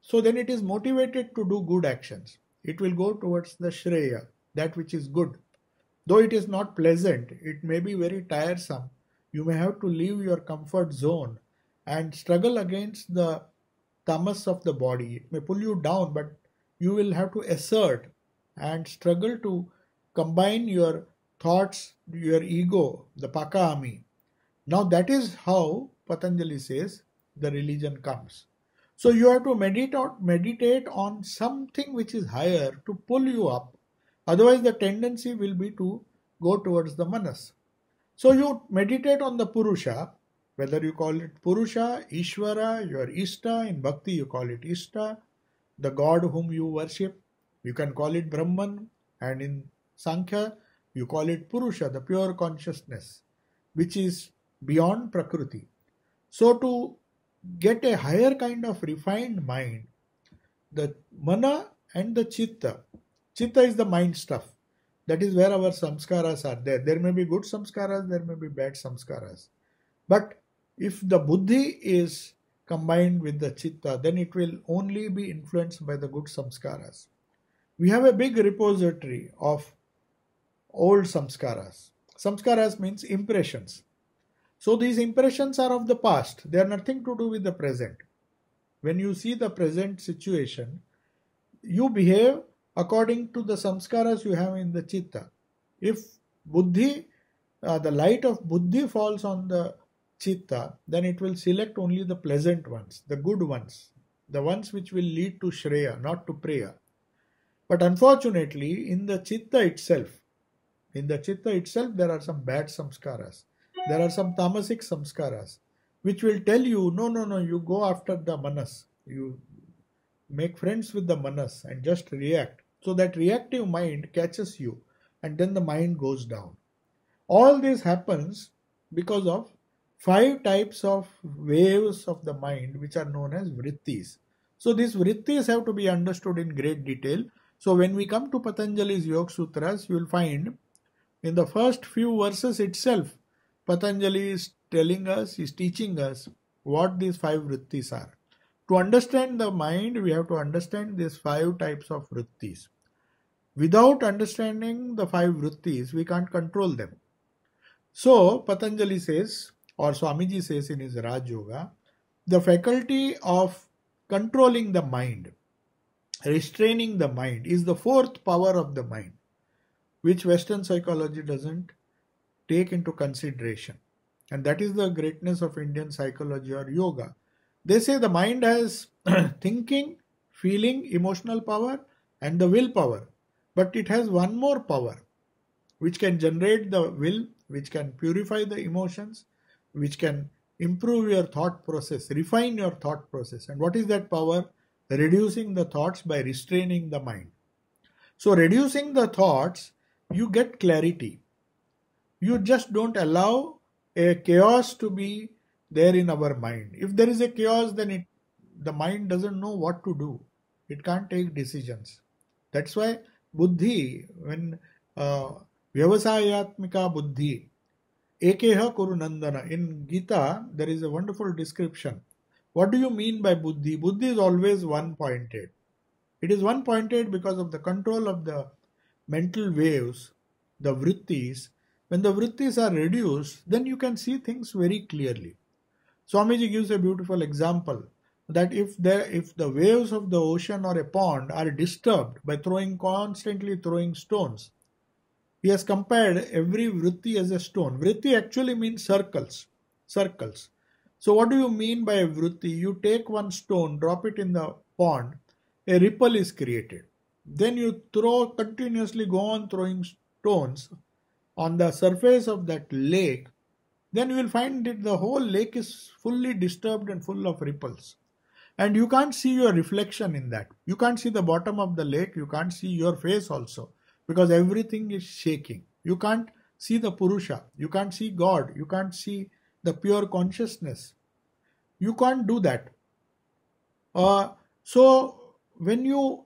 so then it is motivated to do good actions it will go towards the Shreya, that which is good. Though it is not pleasant, it may be very tiresome. You may have to leave your comfort zone and struggle against the tamas of the body. It may pull you down, but you will have to assert and struggle to combine your thoughts, your ego, the pakaami. Now that is how Patanjali says the religion comes. So you have to meditate meditate on something which is higher to pull you up. Otherwise, the tendency will be to go towards the manas. So you meditate on the Purusha, whether you call it Purusha, Ishvara, your ista in Bhakti you call it ista, the God whom you worship. You can call it Brahman, and in Sankhya you call it Purusha, the pure consciousness, which is beyond Prakriti. So to get a higher kind of refined mind, the mana and the chitta. Chitta is the mind stuff. That is where our samskaras are there. There may be good samskaras, there may be bad samskaras. But if the buddhi is combined with the chitta, then it will only be influenced by the good samskaras. We have a big repository of old samskaras. Samskaras means impressions. So these impressions are of the past. They are nothing to do with the present. When you see the present situation, you behave according to the samskaras you have in the chitta. If buddhi, uh, the light of buddhi falls on the chitta, then it will select only the pleasant ones, the good ones, the ones which will lead to shreya, not to praya. But unfortunately, in the chitta itself, in the chitta itself, there are some bad samskaras there are some tamasic samskaras which will tell you, no, no, no, you go after the manas. You make friends with the manas and just react. So that reactive mind catches you and then the mind goes down. All this happens because of five types of waves of the mind which are known as vrittis. So these vrittis have to be understood in great detail. So when we come to Patanjali's Yoga Sutras, you will find in the first few verses itself Patanjali is telling us, is teaching us what these five vrittis are. To understand the mind, we have to understand these five types of vrittis. Without understanding the five vrittis, we can't control them. So, Patanjali says, or Swamiji says in his Raj Yoga, the faculty of controlling the mind, restraining the mind, is the fourth power of the mind, which Western psychology doesn't take into consideration. And that is the greatness of Indian psychology or yoga. They say the mind has thinking, feeling, emotional power, and the willpower. But it has one more power which can generate the will, which can purify the emotions, which can improve your thought process, refine your thought process. And what is that power? Reducing the thoughts by restraining the mind. So, reducing the thoughts, you get clarity you just don't allow a chaos to be there in our mind. If there is a chaos, then it, the mind doesn't know what to do. It can't take decisions. That's why buddhi, when uh, vyavasayatmika buddhi, ekeha kurunandana. In Gita, there is a wonderful description. What do you mean by buddhi? Buddhi is always one pointed. It is one pointed because of the control of the mental waves, the vrittis, when the vrittis are reduced, then you can see things very clearly. Swamiji gives a beautiful example that if the if the waves of the ocean or a pond are disturbed by throwing constantly throwing stones he has compared every vritti as a stone vritti actually means circles circles so what do you mean by a vritti you take one stone drop it in the pond a ripple is created then you throw continuously go on throwing stones on the surface of that lake, then you will find that the whole lake is fully disturbed and full of ripples. And you can't see your reflection in that. You can't see the bottom of the lake, you can't see your face also, because everything is shaking. You can't see the Purusha, you can't see God, you can't see the pure consciousness. You can't do that. Uh, so, when you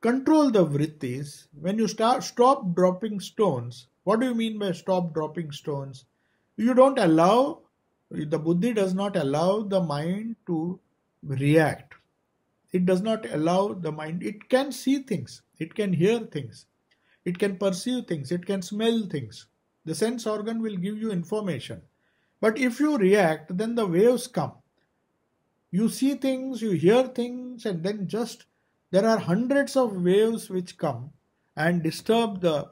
control the vrittis. When you start, stop dropping stones, what do you mean by stop dropping stones? You don't allow, the buddhi does not allow the mind to react. It does not allow the mind, it can see things, it can hear things, it can perceive things, it can smell things. The sense organ will give you information. But if you react, then the waves come. You see things, you hear things, and then just there are hundreds of waves which come and disturb the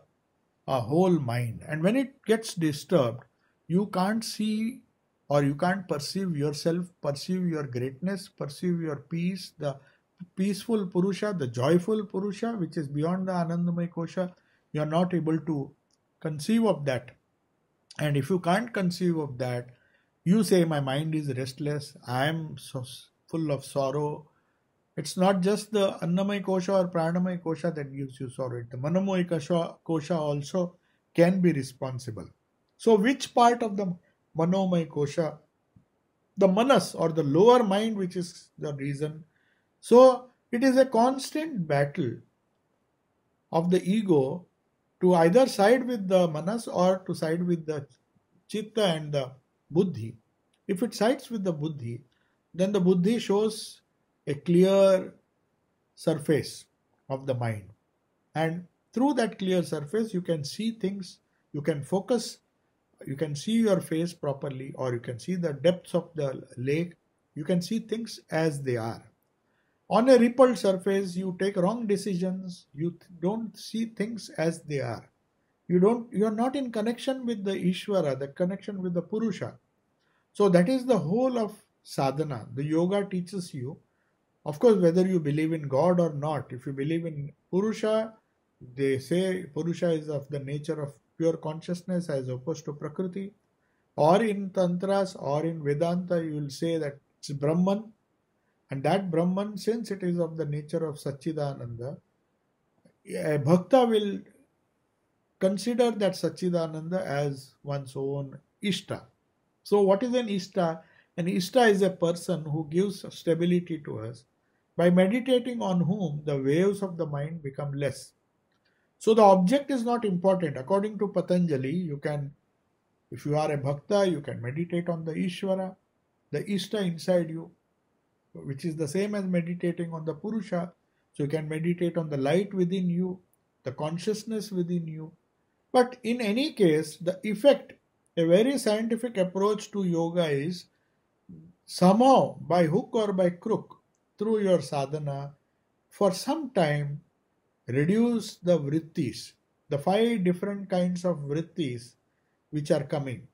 uh, whole mind. And when it gets disturbed, you can't see or you can't perceive yourself, perceive your greatness, perceive your peace, the peaceful Purusha, the joyful Purusha, which is beyond the Anandamay Kosha. You are not able to conceive of that. And if you can't conceive of that, you say, My mind is restless, I am so full of sorrow, it's not just the Annamay Kosha or Pranamay Kosha that gives you sorrow. The Manamoy Kosha also can be responsible. So which part of the Manomay Kosha, the Manas or the lower mind which is the reason. So it is a constant battle of the ego to either side with the Manas or to side with the Chitta and the Buddhi. If it sides with the Buddhi, then the Buddhi shows a clear surface of the mind. And through that clear surface, you can see things, you can focus, you can see your face properly, or you can see the depths of the lake, you can see things as they are. On a rippled surface, you take wrong decisions, you don't see things as they are. You don't you are not in connection with the Ishvara, the connection with the Purusha. So that is the whole of sadhana. The yoga teaches you of course, whether you believe in God or not, if you believe in Purusha, they say Purusha is of the nature of pure consciousness as opposed to Prakriti. Or in Tantras or in Vedanta, you will say that it's Brahman. And that Brahman, since it is of the nature of Satchidananda, a Bhakta will consider that Satchidananda as one's own Ishta. So, what is an Ishta? An Ishta is a person who gives stability to us by meditating on whom the waves of the mind become less. So the object is not important. According to Patanjali, you can, if you are a bhakta, you can meditate on the Ishvara, the Ishta inside you, which is the same as meditating on the Purusha. So you can meditate on the light within you, the consciousness within you. But in any case, the effect, a very scientific approach to yoga is somehow by hook or by crook, through your sadhana for some time reduce the vrittis, the five different kinds of vrittis which are coming.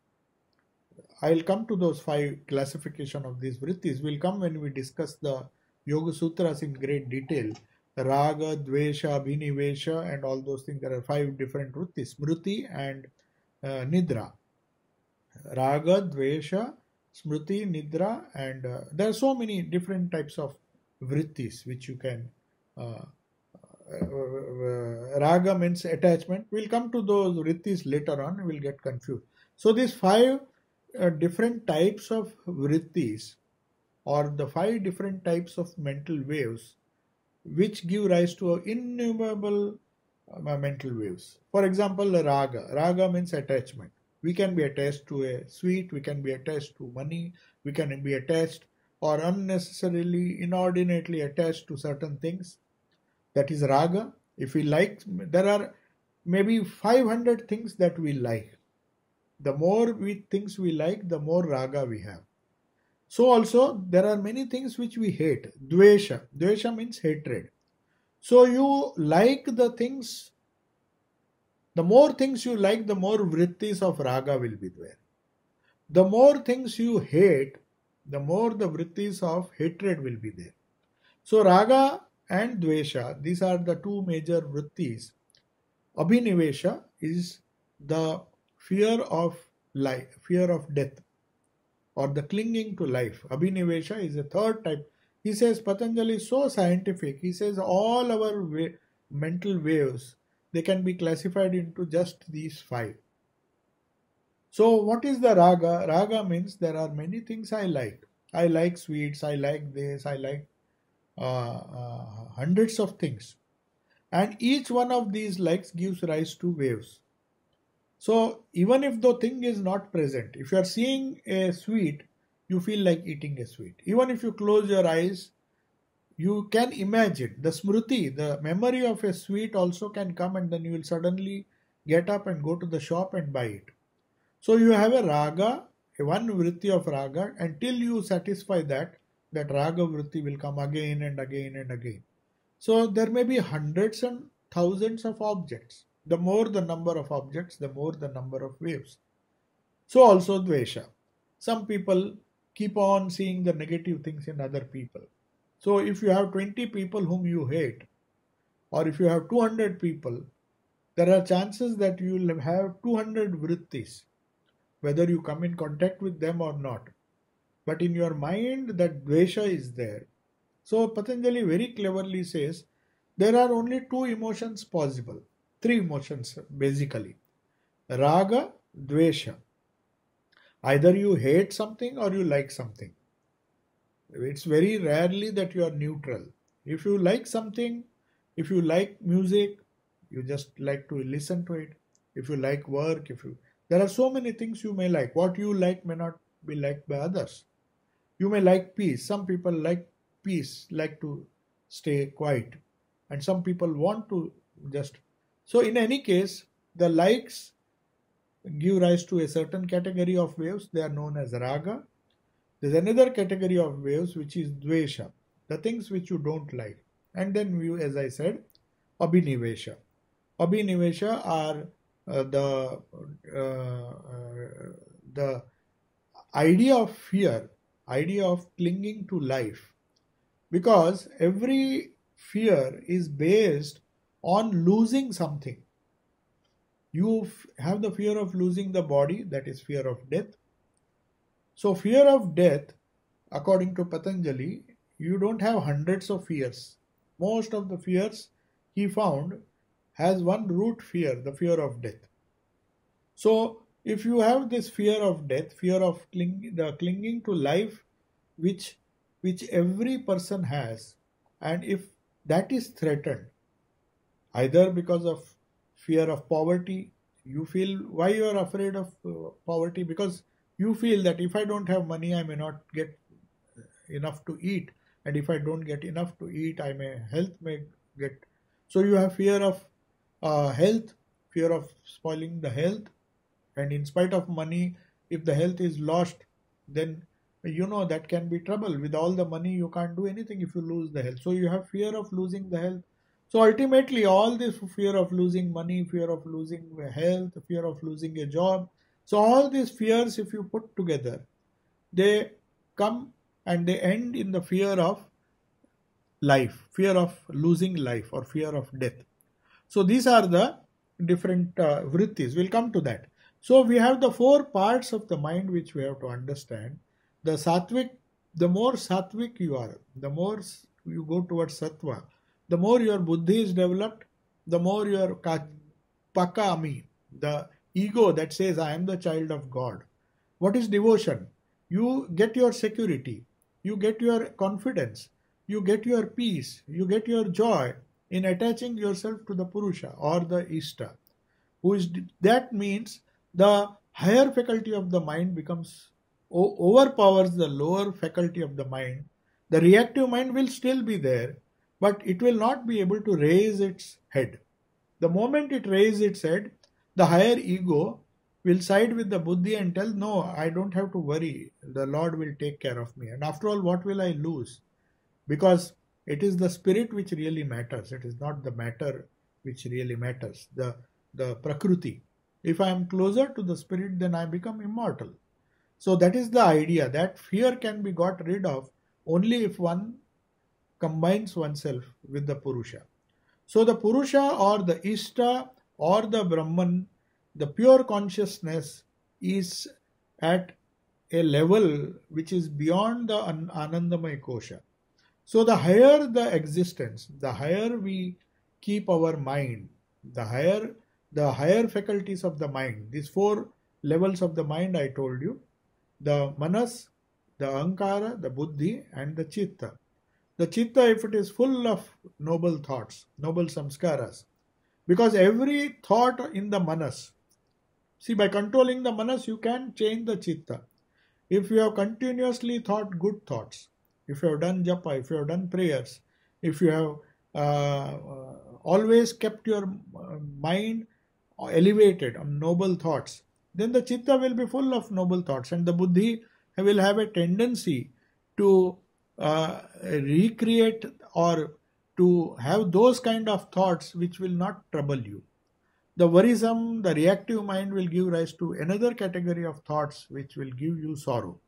I'll come to those five classification of these vrittis. We'll come when we discuss the Yoga Sutras in great detail. Raga, Dvesha, Abhinivesha and all those things. There are five different vrittis, Smriti and uh, Nidra. Raga, Dvesha, Smriti, Nidra and uh, there are so many different types of vrittis, which you can uh, uh, raga means attachment. We'll come to those vrittis later on. We'll get confused. So these five uh, different types of vrittis or the five different types of mental waves which give rise to innumerable uh, mental waves. For example, raga. Raga means attachment. We can be attached to a sweet, we can be attached to money, we can be attached or unnecessarily inordinately attached to certain things. That is raga. If we like, there are maybe 500 things that we like. The more we things we like, the more raga we have. So also there are many things which we hate. Dvesha. Dvesha means hatred. So you like the things. The more things you like, the more vrittis of raga will be there. The more things you hate, the more the vrittis of hatred will be there. So raga and dvesha, these are the two major vrittis. Abhinivesha is the fear of life, fear of death, or the clinging to life. Abhinivesha is a third type. He says Patanjali is so scientific. He says all our wa- mental waves they can be classified into just these five. So, what is the raga? Raga means there are many things I like. I like sweets, I like this, I like uh, uh, hundreds of things. And each one of these likes gives rise to waves. So, even if the thing is not present, if you are seeing a sweet, you feel like eating a sweet. Even if you close your eyes, you can imagine the smriti, the memory of a sweet also can come, and then you will suddenly get up and go to the shop and buy it. So you have a raga, one vritti of raga until you satisfy that, that raga vritti will come again and again and again. So there may be hundreds and thousands of objects. The more the number of objects, the more the number of waves. So also dvesha. Some people keep on seeing the negative things in other people. So if you have 20 people whom you hate, or if you have 200 people, there are chances that you will have 200 vrittis whether you come in contact with them or not. But in your mind, that dvesha is there. So Patanjali very cleverly says there are only two emotions possible, three emotions basically raga, dvesha. Either you hate something or you like something. It's very rarely that you are neutral. If you like something, if you like music, you just like to listen to it. If you like work, if you there are so many things you may like. What you like may not be liked by others. You may like peace. Some people like peace, like to stay quiet, and some people want to just. So, in any case, the likes give rise to a certain category of waves. They are known as raga. There's another category of waves which is dvesha, the things which you don't like. And then you, as I said, abhinivesha. Abhinivesha are uh, the uh, uh, the idea of fear idea of clinging to life because every fear is based on losing something you have the fear of losing the body that is fear of death so fear of death according to patanjali you don't have hundreds of fears most of the fears he found has one root fear, the fear of death. So if you have this fear of death, fear of cling, the clinging to life, which which every person has, and if that is threatened, either because of fear of poverty, you feel why you are afraid of uh, poverty because you feel that if I don't have money, I may not get enough to eat, and if I don't get enough to eat, I may health may get. So you have fear of uh, health, fear of spoiling the health, and in spite of money, if the health is lost, then you know that can be trouble. With all the money, you can't do anything if you lose the health. So you have fear of losing the health. So ultimately, all this fear of losing money, fear of losing health, fear of losing a job. So all these fears, if you put together, they come and they end in the fear of life, fear of losing life or fear of death. So these are the different uh, vrittis. We'll come to that. So we have the four parts of the mind which we have to understand. The sattvic, the more sattvic you are, the more you go towards sattva, the more your buddhi is developed, the more your pakami, the ego that says I am the child of God. What is devotion? You get your security, you get your confidence, you get your peace, you get your joy, in attaching yourself to the Purusha or the Ishta. Who is, that means the higher faculty of the mind becomes overpowers the lower faculty of the mind. The reactive mind will still be there, but it will not be able to raise its head. The moment it raises its head, the higher ego will side with the buddhi and tell, No, I don't have to worry. The Lord will take care of me. And after all, what will I lose? Because it is the spirit which really matters. It is not the matter which really matters. The, the prakriti. If I am closer to the spirit, then I become immortal. So that is the idea that fear can be got rid of only if one combines oneself with the Purusha. So the Purusha or the Ishta or the Brahman, the pure consciousness is at a level which is beyond the Anandamaya Kosha. So the higher the existence, the higher we keep our mind, the higher the higher faculties of the mind, these four levels of the mind I told you, the manas, the ankara, the buddhi and the chitta. The chitta if it is full of noble thoughts, noble samskaras, because every thought in the manas, see by controlling the manas you can change the chitta. If you have continuously thought good thoughts, if you have done japa, if you have done prayers, if you have uh, always kept your uh, mind elevated on noble thoughts, then the chitta will be full of noble thoughts and the buddhi will have a tendency to uh, recreate or to have those kind of thoughts which will not trouble you. The worrisome, the reactive mind will give rise to another category of thoughts which will give you sorrow.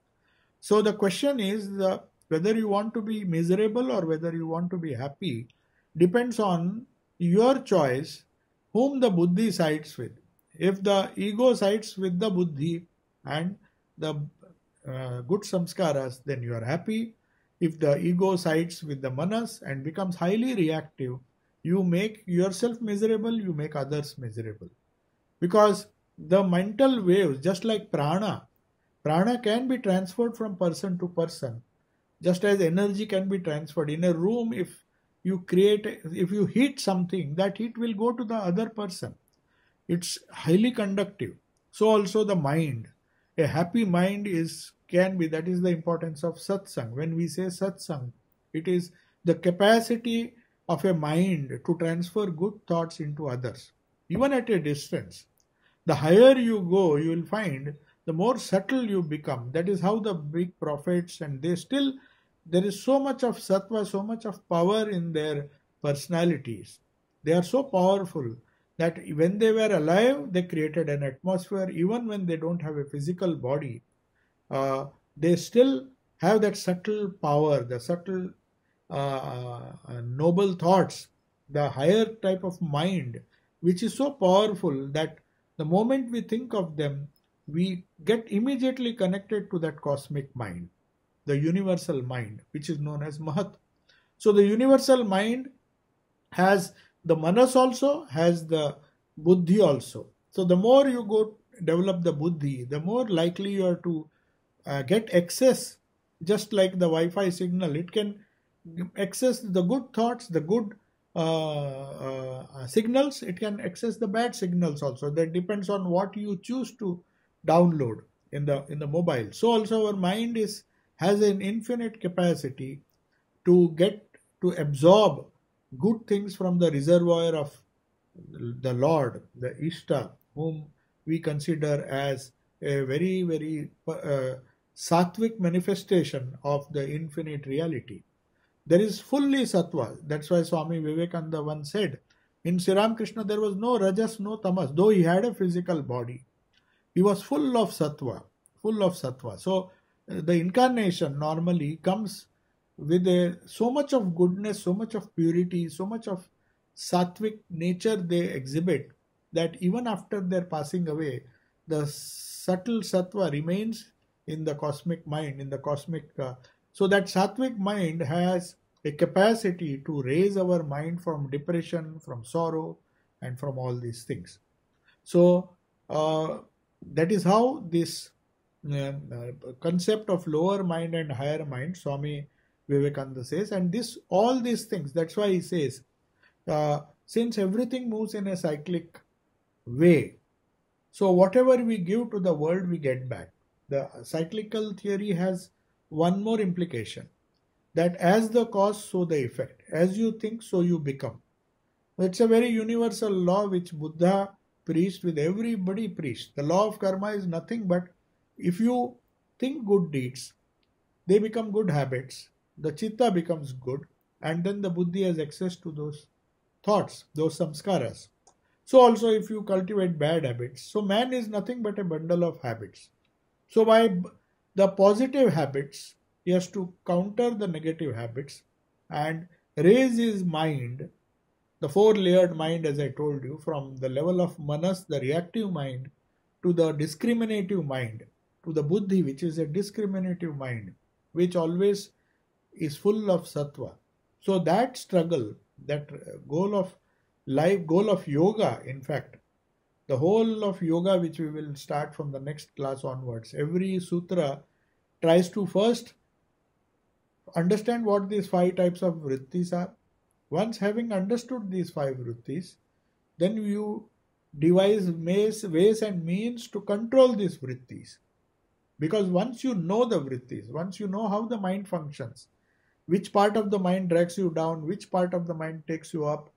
So the question is the whether you want to be miserable or whether you want to be happy depends on your choice whom the buddhi sides with. If the ego sides with the buddhi and the uh, good samskaras, then you are happy. If the ego sides with the manas and becomes highly reactive, you make yourself miserable, you make others miserable. Because the mental waves, just like prana, prana can be transferred from person to person just as energy can be transferred in a room, if you create, if you heat something, that heat will go to the other person. It's highly conductive. So also the mind. A happy mind is can be. That is the importance of satsang. When we say satsang, it is the capacity of a mind to transfer good thoughts into others, even at a distance. The higher you go, you will find the more subtle you become. That is how the big prophets and they still there is so much of sattva, so much of power in their personalities. They are so powerful that when they were alive, they created an atmosphere, even when they don't have a physical body. Uh, they still have that subtle power, the subtle uh, uh noble thoughts, the higher type of mind, which is so powerful that the moment we think of them, we get immediately connected to that cosmic mind the universal mind, which is known as Mahat. So the universal mind has the manas also, has the buddhi also. So the more you go develop the buddhi, the more likely you are to uh, get access, just like the Wi-Fi signal. It can access the good thoughts, the good uh, uh, uh signals, it can access the bad signals also. That depends on what you choose to download in the in the mobile. So also our mind is has an infinite capacity to get to absorb good things from the reservoir of the Lord, the Ishta, whom we consider as a very, very uh, sattvic manifestation of the infinite reality. There is fully sattva. That's why Swami Vivekananda once said, in Sri Ramakrishna there was no rajas, no tamas, though he had a physical body. He was full of sattva, full of sattva. So uh, the incarnation normally comes with a, so much of goodness, so much of purity, so much of sattvic nature they exhibit that even after their passing away, the subtle sattva remains in the cosmic mind, in the cosmic. Uh, so that sattvic mind has a capacity to raise our mind from depression, from sorrow, and from all these things. So uh, that is how this uh, concept of lower mind and higher mind, Swami Vivekananda says, and this all these things. That's why he says, uh, since everything moves in a cyclic way, so whatever we give to the world, we get back. The cyclical theory has one more implication that as the cause, so the effect. As you think, so you become. It's a very universal law which Buddha preached with everybody preached. The law of karma is nothing but if you think good deeds, they become good habits. The chitta becomes good, and then the buddhi has access to those thoughts, those samskaras. So, also, if you cultivate bad habits, so man is nothing but a bundle of habits. So, by the positive habits, he has to counter the negative habits and raise his mind, the four layered mind, as I told you, from the level of manas, the reactive mind, to the discriminative mind, to the buddhi, which is a discriminative mind, which always is full of sattva. So that struggle, that goal of life, goal of yoga, in fact, the whole of yoga, which we will start from the next class onwards, every sutra tries to first understand what these five types of vrittis are. Once having understood these five vrittis, then you devise ways and means to control these vrittis. Because once you know the vrittis, once you know how the mind functions, which part of the mind drags you down, which part of the mind takes you up,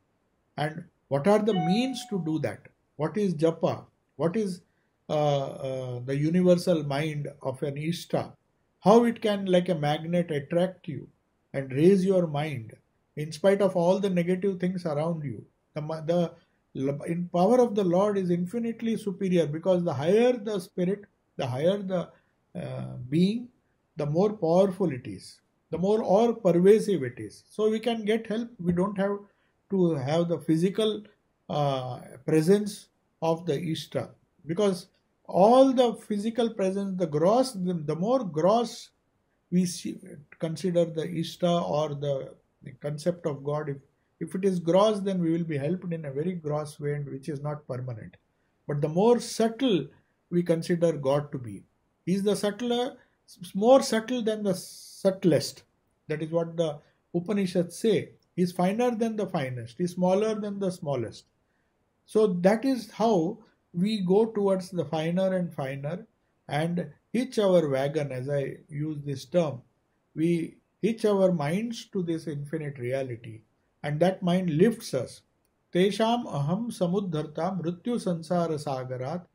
and what are the means to do that? What is japa? What is uh, uh, the universal mind of an Ishta? How it can, like a magnet, attract you and raise your mind in spite of all the negative things around you. The, the in power of the Lord is infinitely superior because the higher the spirit, the higher the uh, being, the more powerful it is, the more or pervasive it is. So we can get help. We don't have to have the physical uh, presence of the Ishta because all the physical presence, the gross, the, the more gross we see, consider the Ishta or the, the concept of God, if, if it is gross, then we will be helped in a very gross way and which is not permanent. But the more subtle we consider God to be, is the subtler, more subtle than the subtlest. That is what the Upanishads say. Is finer than the finest, is smaller than the smallest. So that is how we go towards the finer and finer and hitch our wagon, as I use this term. We hitch our minds to this infinite reality, and that mind lifts us. Tesham aham samudharta mrityu sansara sagarat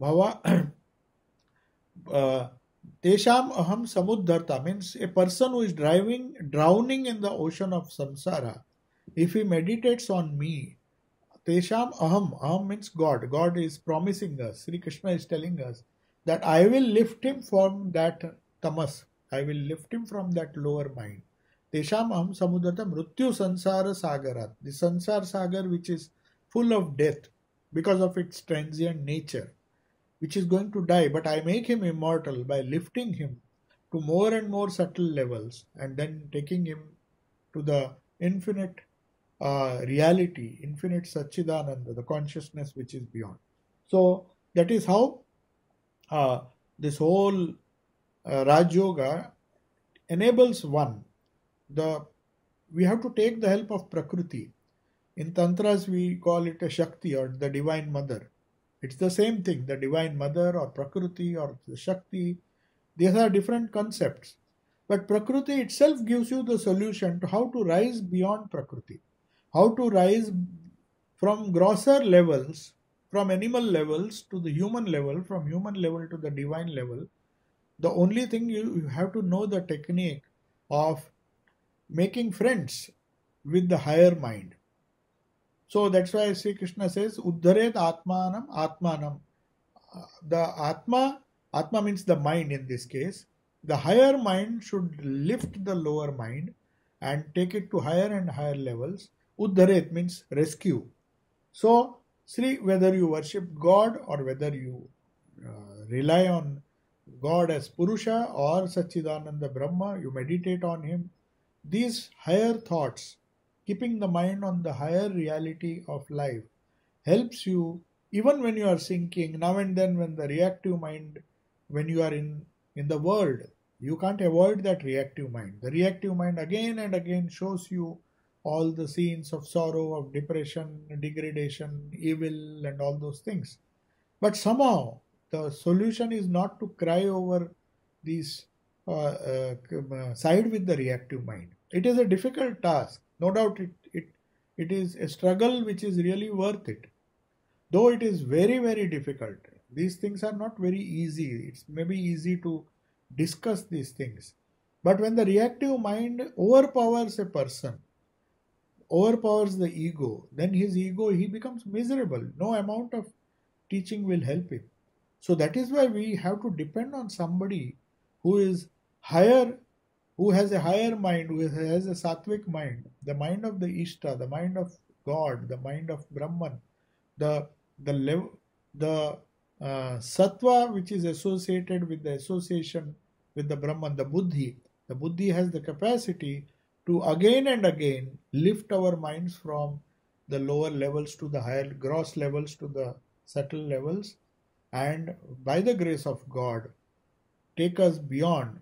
bhava Tesham uh, aham samudharta means a person who is driving, drowning in the ocean of samsara. If he meditates on me, Tesham aham, aham means God. God is promising us, Sri Krishna is telling us that I will lift him from that tamas. I will lift him from that lower mind. Tesham aham samudharta mrityu sansara sagarat. The sansar sagar which is full of death because of its transient nature which is going to die, but I make him immortal by lifting him to more and more subtle levels and then taking him to the infinite uh, reality, infinite Satchidananda, the consciousness which is beyond. So that is how uh, this whole uh, Raj Yoga enables one. The we have to take the help of Prakriti. In tantras, we call it a Shakti or the Divine Mother. It's the same thing, the Divine Mother or Prakriti or the Shakti. These are different concepts. But Prakriti itself gives you the solution to how to rise beyond Prakriti, how to rise from grosser levels, from animal levels to the human level, from human level to the divine level. The only thing you, you have to know the technique of making friends with the higher mind so that's why Sri Krishna says Uddharet Atmanam Atmanam. The Atma, Atma means the mind in this case. The higher mind should lift the lower mind and take it to higher and higher levels. Uddharet means rescue. So, Sri, whether you worship God or whether you uh, rely on God as Purusha or Satchidananda Brahma, you meditate on Him, these higher thoughts keeping the mind on the higher reality of life helps you even when you are sinking now and then when the reactive mind when you are in in the world you can't avoid that reactive mind the reactive mind again and again shows you all the scenes of sorrow of depression degradation evil and all those things but somehow the solution is not to cry over these uh, uh, side with the reactive mind it is a difficult task no doubt it, it, it is a struggle which is really worth it. Though it is very, very difficult. These things are not very easy. It's maybe easy to discuss these things. But when the reactive mind overpowers a person, overpowers the ego, then his ego, he becomes miserable. No amount of teaching will help him. So that is why we have to depend on somebody who is higher who has a higher mind, who has a sattvic mind, the mind of the Ishta, the mind of God, the mind of Brahman, the the lev, the uh, sattva which is associated with the association with the Brahman, the Buddhi. The Buddhi has the capacity to again and again lift our minds from the lower levels to the higher gross levels to the subtle levels and by the grace of God take us beyond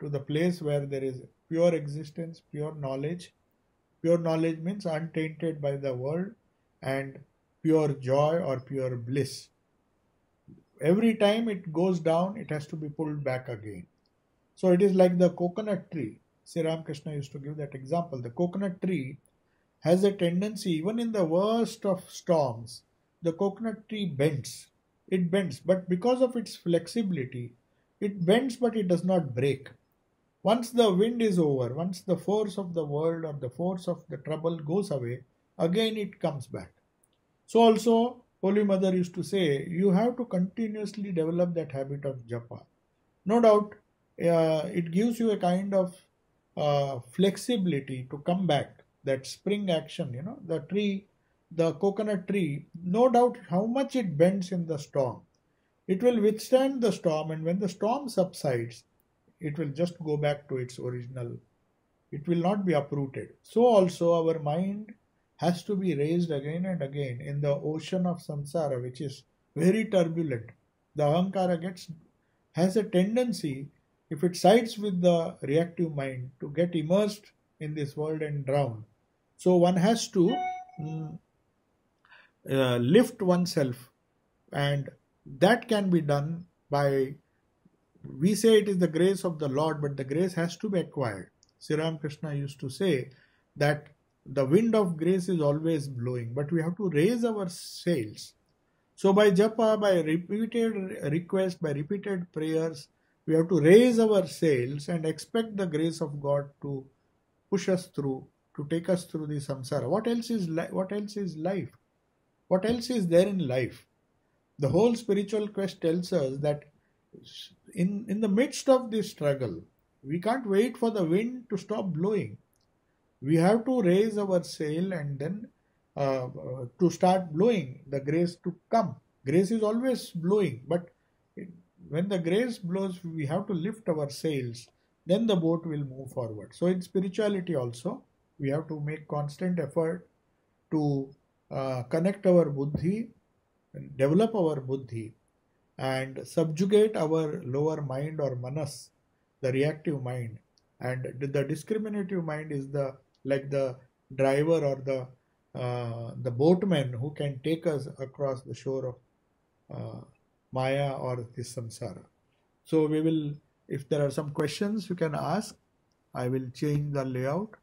to the place where there is pure existence, pure knowledge. Pure knowledge means untainted by the world and pure joy or pure bliss. Every time it goes down, it has to be pulled back again. So it is like the coconut tree. Sri Ramakrishna used to give that example. The coconut tree has a tendency, even in the worst of storms, the coconut tree bends. It bends, but because of its flexibility, it bends but it does not break. Once the wind is over, once the force of the world or the force of the trouble goes away, again it comes back. So also Holy Mother used to say, you have to continuously develop that habit of japa. No doubt, uh, it gives you a kind of uh, flexibility to come back, that spring action, you know, the tree, the coconut tree, no doubt how much it bends in the storm. It will withstand the storm and when the storm subsides, it will just go back to its original. It will not be uprooted. So also our mind has to be raised again and again in the ocean of samsara, which is very turbulent. The ahankara gets has a tendency, if it sides with the reactive mind, to get immersed in this world and drown. So one has to mm, uh, lift oneself, and that can be done by we say it is the grace of the Lord, but the grace has to be acquired. Sri Ramakrishna used to say that the wind of grace is always blowing, but we have to raise our sails. So by japa, by repeated requests, by repeated prayers, we have to raise our sails and expect the grace of God to push us through, to take us through the samsara. What else is li- what else is life? What else is there in life? The whole spiritual quest tells us that in, in the midst of this struggle, we can't wait for the wind to stop blowing. We have to raise our sail and then uh, uh to start blowing, the grace to come. Grace is always blowing, but when the grace blows, we have to lift our sails, then the boat will move forward. So, in spirituality, also, we have to make constant effort to uh, connect our buddhi, develop our buddhi, and subjugate our lower mind or manas, the reactive mind. And the discriminative mind is the like the driver or the uh, the boatman who can take us across the shore of uh, Maya or this samsara. So we will, if there are some questions you can ask, I will change the layout.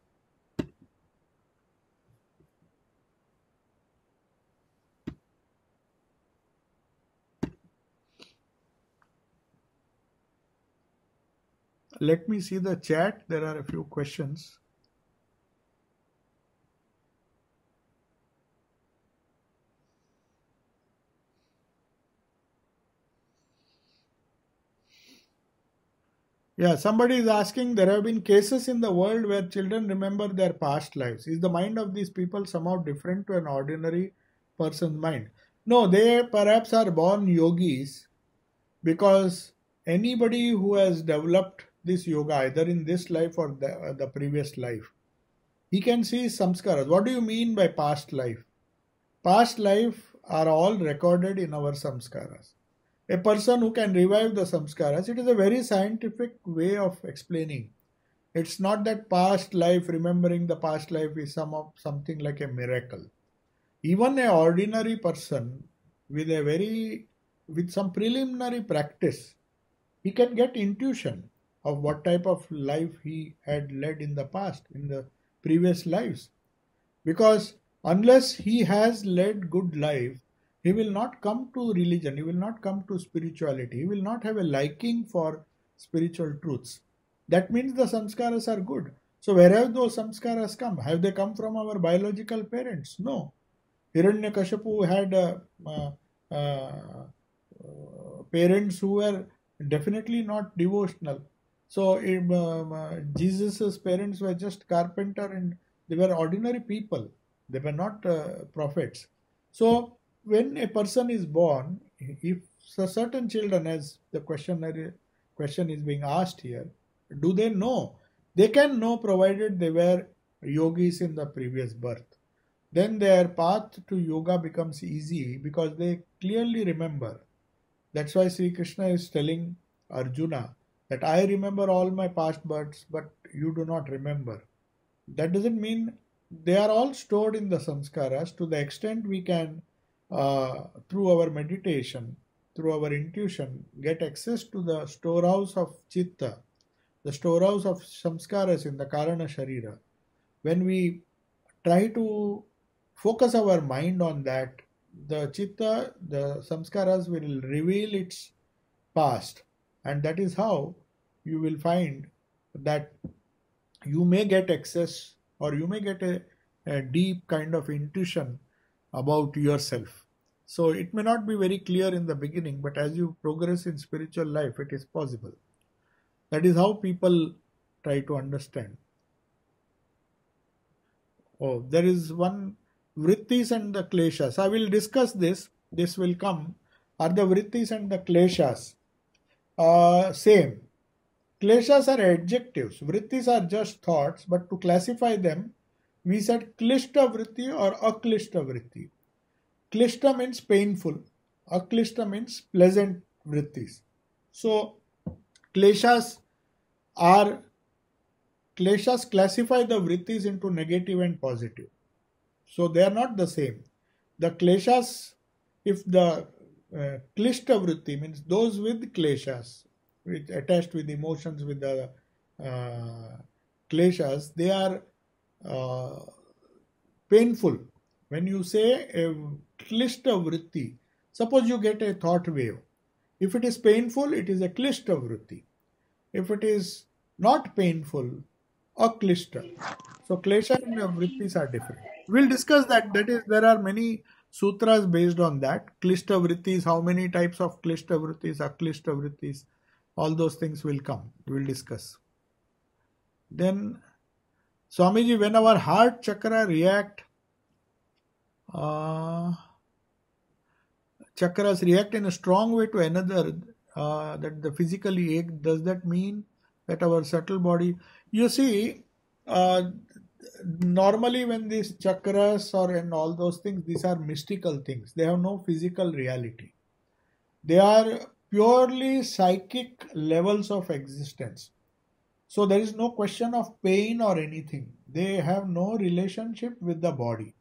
Let me see the chat. There are a few questions. Yeah, somebody is asking there have been cases in the world where children remember their past lives. Is the mind of these people somehow different to an ordinary person's mind? No, they perhaps are born yogis because anybody who has developed this yoga either in this life or the, uh, the previous life. He can see samskaras. What do you mean by past life? Past life are all recorded in our samskaras. A person who can revive the samskaras, it is a very scientific way of explaining. It's not that past life, remembering the past life is some of something like a miracle. Even an ordinary person with a very with some preliminary practice, he can get intuition of what type of life he had led in the past, in the previous lives. Because unless he has led good life, he will not come to religion, he will not come to spirituality, he will not have a liking for spiritual truths. That means the samskaras are good. So where have those samskaras come? Have they come from our biological parents? No. Hiranyakashipu had uh, uh, uh, parents who were definitely not devotional. So Jesus' um, uh, Jesus's parents were just carpenter and they were ordinary people. They were not uh, prophets. So when a person is born, if certain children, as the questionnaire question is being asked here, do they know? They can know provided they were yogis in the previous birth. Then their path to yoga becomes easy because they clearly remember. That's why Sri Krishna is telling Arjuna that I remember all my past births, but you do not remember. That doesn't mean they are all stored in the samskaras to the extent we can, uh, through our meditation, through our intuition, get access to the storehouse of chitta, the storehouse of samskaras in the karana sharira. When we try to focus our mind on that, the chitta, the samskaras will reveal its past and that is how you will find that you may get access or you may get a, a deep kind of intuition about yourself so it may not be very clear in the beginning but as you progress in spiritual life it is possible that is how people try to understand oh there is one vrittis and the kleshas i will discuss this this will come are the vrittis and the kleshas uh, same. Kleshas are adjectives. Vrittis are just thoughts, but to classify them, we said klishta vritti or aklishta vritti. Klishta means painful. Aklishta means pleasant vrittis. So, kleshas are kleshas classify the vrittis into negative and positive. So they are not the same. The kleshas, if the uh, klishta vritti means those with kleshas, which attached with emotions with the uh, kleshas, they are uh, painful. When you say a klishta vritti, suppose you get a thought wave. If it is painful, it is a klishta vritti. If it is not painful, a klishta. So klesha and vritis are different. We'll discuss that. That is, there are many sutras based on that. Klishtavrittis, how many types of klishtavrittis, aklishtavrittis, all those things will come, we'll discuss. Then Swamiji, when our heart chakra react, uh, chakras react in a strong way to another, uh, that the physically ache, does that mean that our subtle body, you see, uh, normally when these chakras or and all those things these are mystical things they have no physical reality they are purely psychic levels of existence so there is no question of pain or anything they have no relationship with the body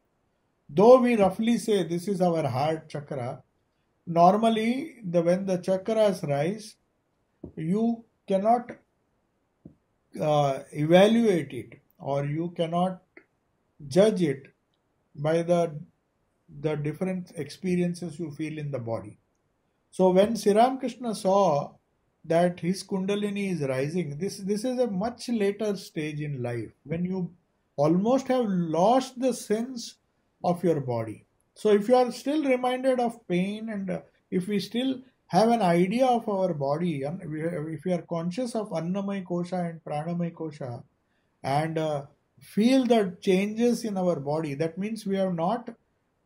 though we roughly say this is our heart chakra normally the when the chakras rise you cannot uh, evaluate it or you cannot judge it by the the different experiences you feel in the body so when sri Krishna saw that his kundalini is rising this this is a much later stage in life when you almost have lost the sense of your body so if you are still reminded of pain and uh, if we still have an idea of our body, if we are conscious of Annamay Kosha and Pranamay Kosha, and uh, feel the changes in our body. That means we have not,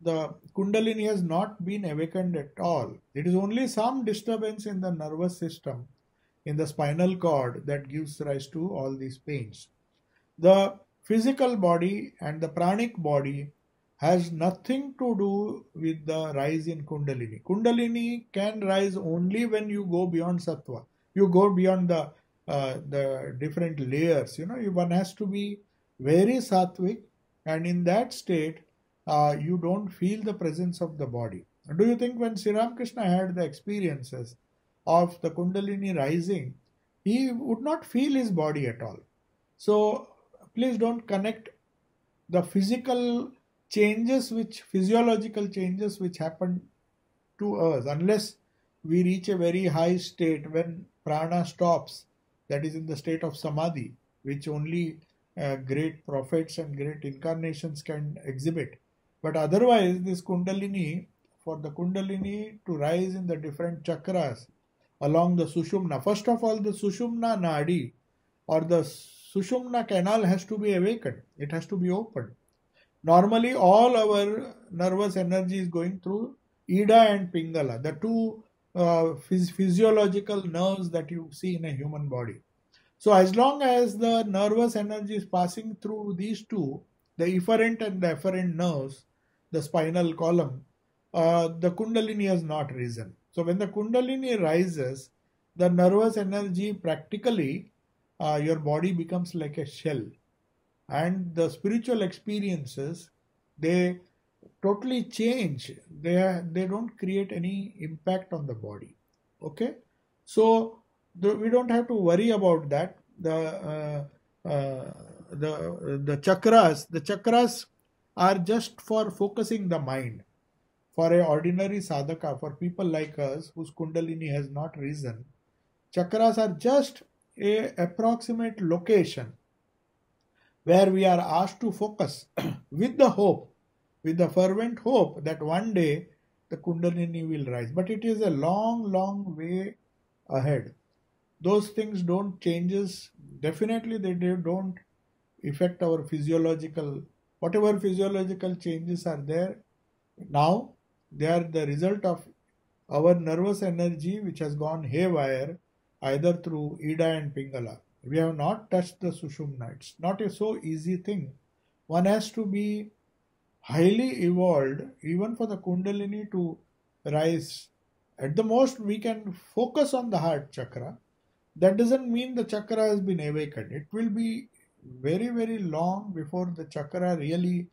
the Kundalini has not been awakened at all. It is only some disturbance in the nervous system, in the spinal cord that gives rise to all these pains. The physical body and the pranic body has nothing to do with the rise in Kundalini. Kundalini can rise only when you go beyond Sattva. You go beyond the uh, the different layers. You know, one has to be very sattvic, and in that state, uh, you don't feel the presence of the body. Do you think when Sri Ramakrishna had the experiences of the Kundalini rising, he would not feel his body at all? So please don't connect the physical changes, which physiological changes which happen to us, unless we reach a very high state when prana stops that is in the state of samadhi, which only uh, great prophets and great incarnations can exhibit. But otherwise, this Kundalini, for the Kundalini to rise in the different chakras along the Sushumna, first of all, the Sushumna Nadi or the Sushumna canal has to be awakened, it has to be opened. Normally, all our nervous energy is going through Ida and Pingala, the two uh, phys- physiological nerves that you see in a human body. So, as long as the nervous energy is passing through these two, the efferent and the efferent nerves, the spinal column, uh, the Kundalini has not risen. So, when the Kundalini rises, the nervous energy practically uh, your body becomes like a shell, and the spiritual experiences they totally change they are, they don't create any impact on the body okay so the, we don't have to worry about that the uh, uh, the the chakras the chakras are just for focusing the mind for a ordinary sadhaka for people like us whose kundalini has not risen chakras are just a approximate location where we are asked to focus with the hope with the fervent hope that one day the Kundalini will rise. But it is a long, long way ahead. Those things don't changes. Definitely, they don't affect our physiological. Whatever physiological changes are there now, they are the result of our nervous energy which has gone haywire either through Ida and Pingala. We have not touched the Sushumna. It's not a so easy thing. One has to be highly evolved even for the Kundalini to rise. At the most, we can focus on the heart chakra. That doesn't mean the chakra has been awakened. It will be very, very long before the chakra really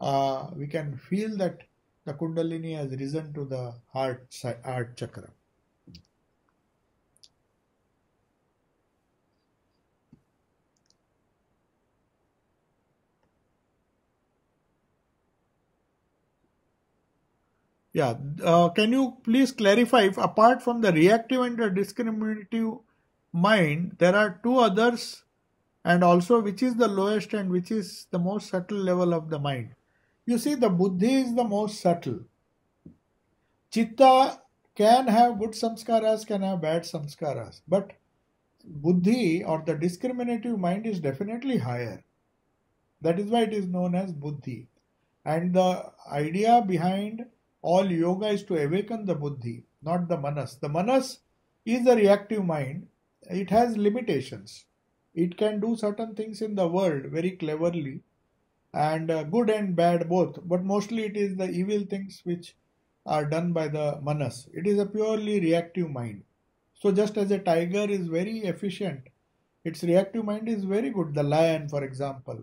uh, we can feel that the Kundalini has risen to the heart, heart chakra. Yeah. Uh, can you please clarify if apart from the reactive and the discriminative mind, there are two others and also which is the lowest and which is the most subtle level of the mind. You see, the buddhi is the most subtle. Chitta can have good samskaras, can have bad samskaras, but buddhi or the discriminative mind is definitely higher. That is why it is known as buddhi. And the idea behind all yoga is to awaken the buddhi, not the manas. The manas is the reactive mind. It has limitations. It can do certain things in the world very cleverly and uh, good and bad both, but mostly it is the evil things which are done by the manas. It is a purely reactive mind. So, just as a tiger is very efficient, its reactive mind is very good. The lion, for example,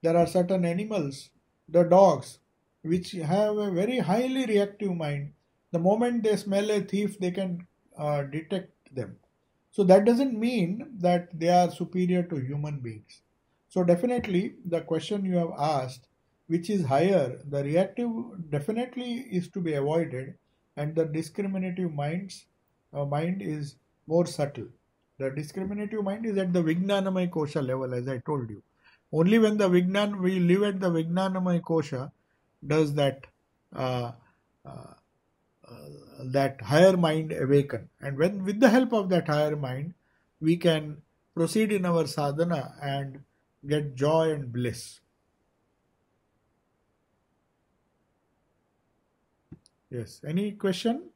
there are certain animals, the dogs, which have a very highly reactive mind. The moment they smell a thief, they can uh, detect them. So that doesn't mean that they are superior to human beings. So definitely the question you have asked, which is higher, the reactive definitely is to be avoided and the discriminative minds, uh, mind is more subtle. The discriminative mind is at the Vijnanamay Kosha level as I told you. Only when the Vijnan, we live at the Vijnanamay Kosha, does that uh, uh, that higher mind awaken and when with the help of that higher mind we can proceed in our sadhana and get joy and bliss yes any question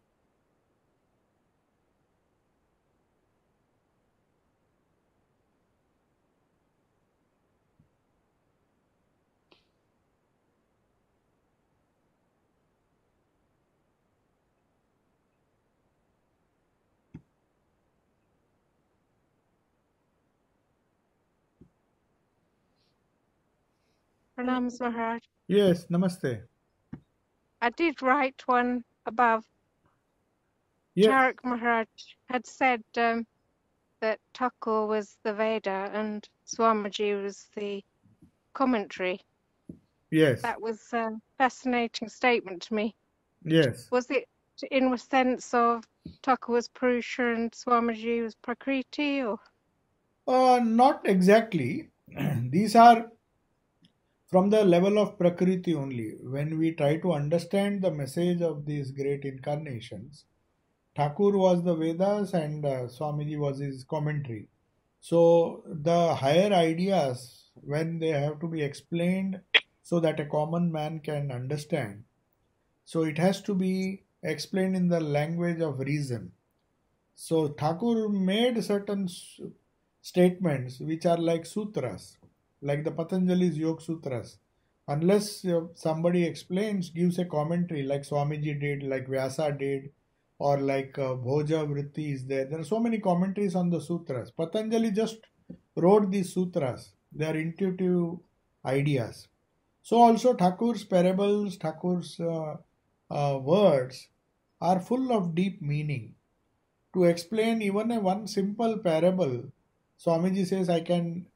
Pranams Maharaj. Yes, namaste. I did write one above. Yes. Charak Maharaj had said um, that Thakur was the Veda and Swamiji was the commentary. Yes. That was a fascinating statement to me. Yes. Was it in the sense of Thakur was Purusha and Swamiji was Prakriti or? Uh, not exactly. These are from the level of Prakriti only. When we try to understand the message of these great incarnations, Thakur was the Vedas and uh, Swamiji was his commentary. So the higher ideas, when they have to be explained so that a common man can understand, so it has to be explained in the language of reason. So Thakur made certain statements which are like sutras like the Patanjali's Yoga Sutras. Unless uh, somebody explains, gives a commentary like Swamiji did, like Vyasa did, or like uh, Bhoja Vritti is there. There are so many commentaries on the sutras. Patanjali just wrote these sutras. They are intuitive ideas. So also Thakur's parables, Thakur's uh, uh, words are full of deep meaning. To explain even a one simple parable, Swamiji says I can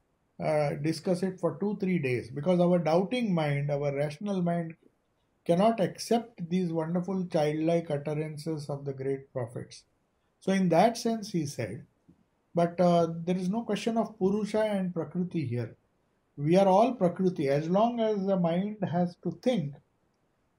uh, discuss it for two, three days because our doubting mind, our rational mind cannot accept these wonderful childlike utterances of the great prophets. So, in that sense, he said, but uh, there is no question of Purusha and Prakriti here. We are all Prakriti. As long as the mind has to think,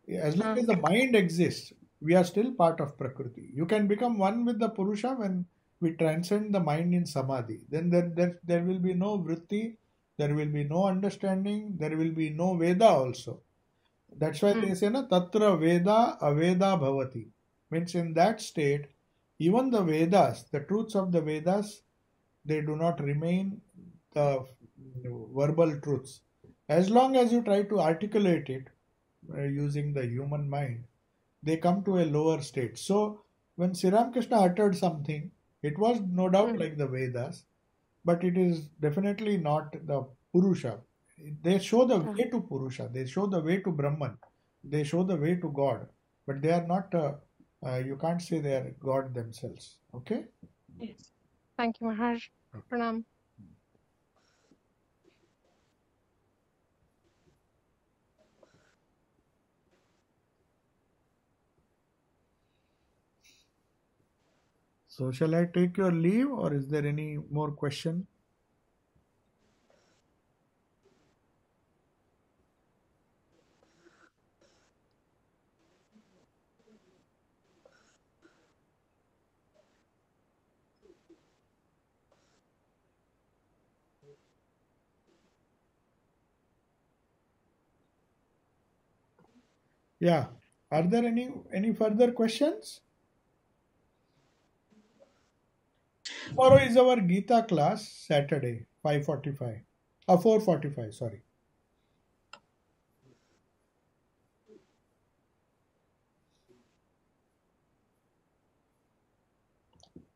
as long as the hmm. mind exists, we are still part of Prakriti. You can become one with the Purusha when we transcend the mind in samadhi, then there, there, there will be no vritti, there will be no understanding, there will be no Veda also. That's why mm. they hmm. say, na, Tatra Veda Aveda Bhavati. Means in that state, even the Vedas, the truths of the Vedas, they do not remain the verbal truths. As long as you try to articulate it uh, using the human mind, they come to a lower state. So, when Sri Ramakrishna uttered something, it was no doubt hmm. like the Vedas, but it is definitely not the Purusha. They show the hmm. way to Purusha, they show the way to Brahman, they show the way to God, but they are not, uh, uh, you can't say they are God themselves. Okay? Yes. Thank you, Maharaj. Pranam. So shall I take your leave or is there any more question? Yeah. Are there any any further questions? Tomorrow is our Gita class, Saturday, 5.45, uh, 4.45, sorry.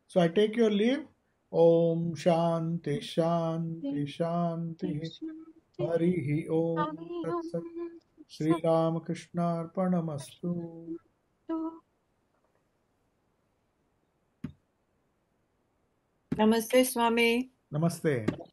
So I take your leave. Om Shanti Shanti Shanti Harihi Om Sri Ramakrishna Arpanamastu. नमस्ते स्वामी नमस्ते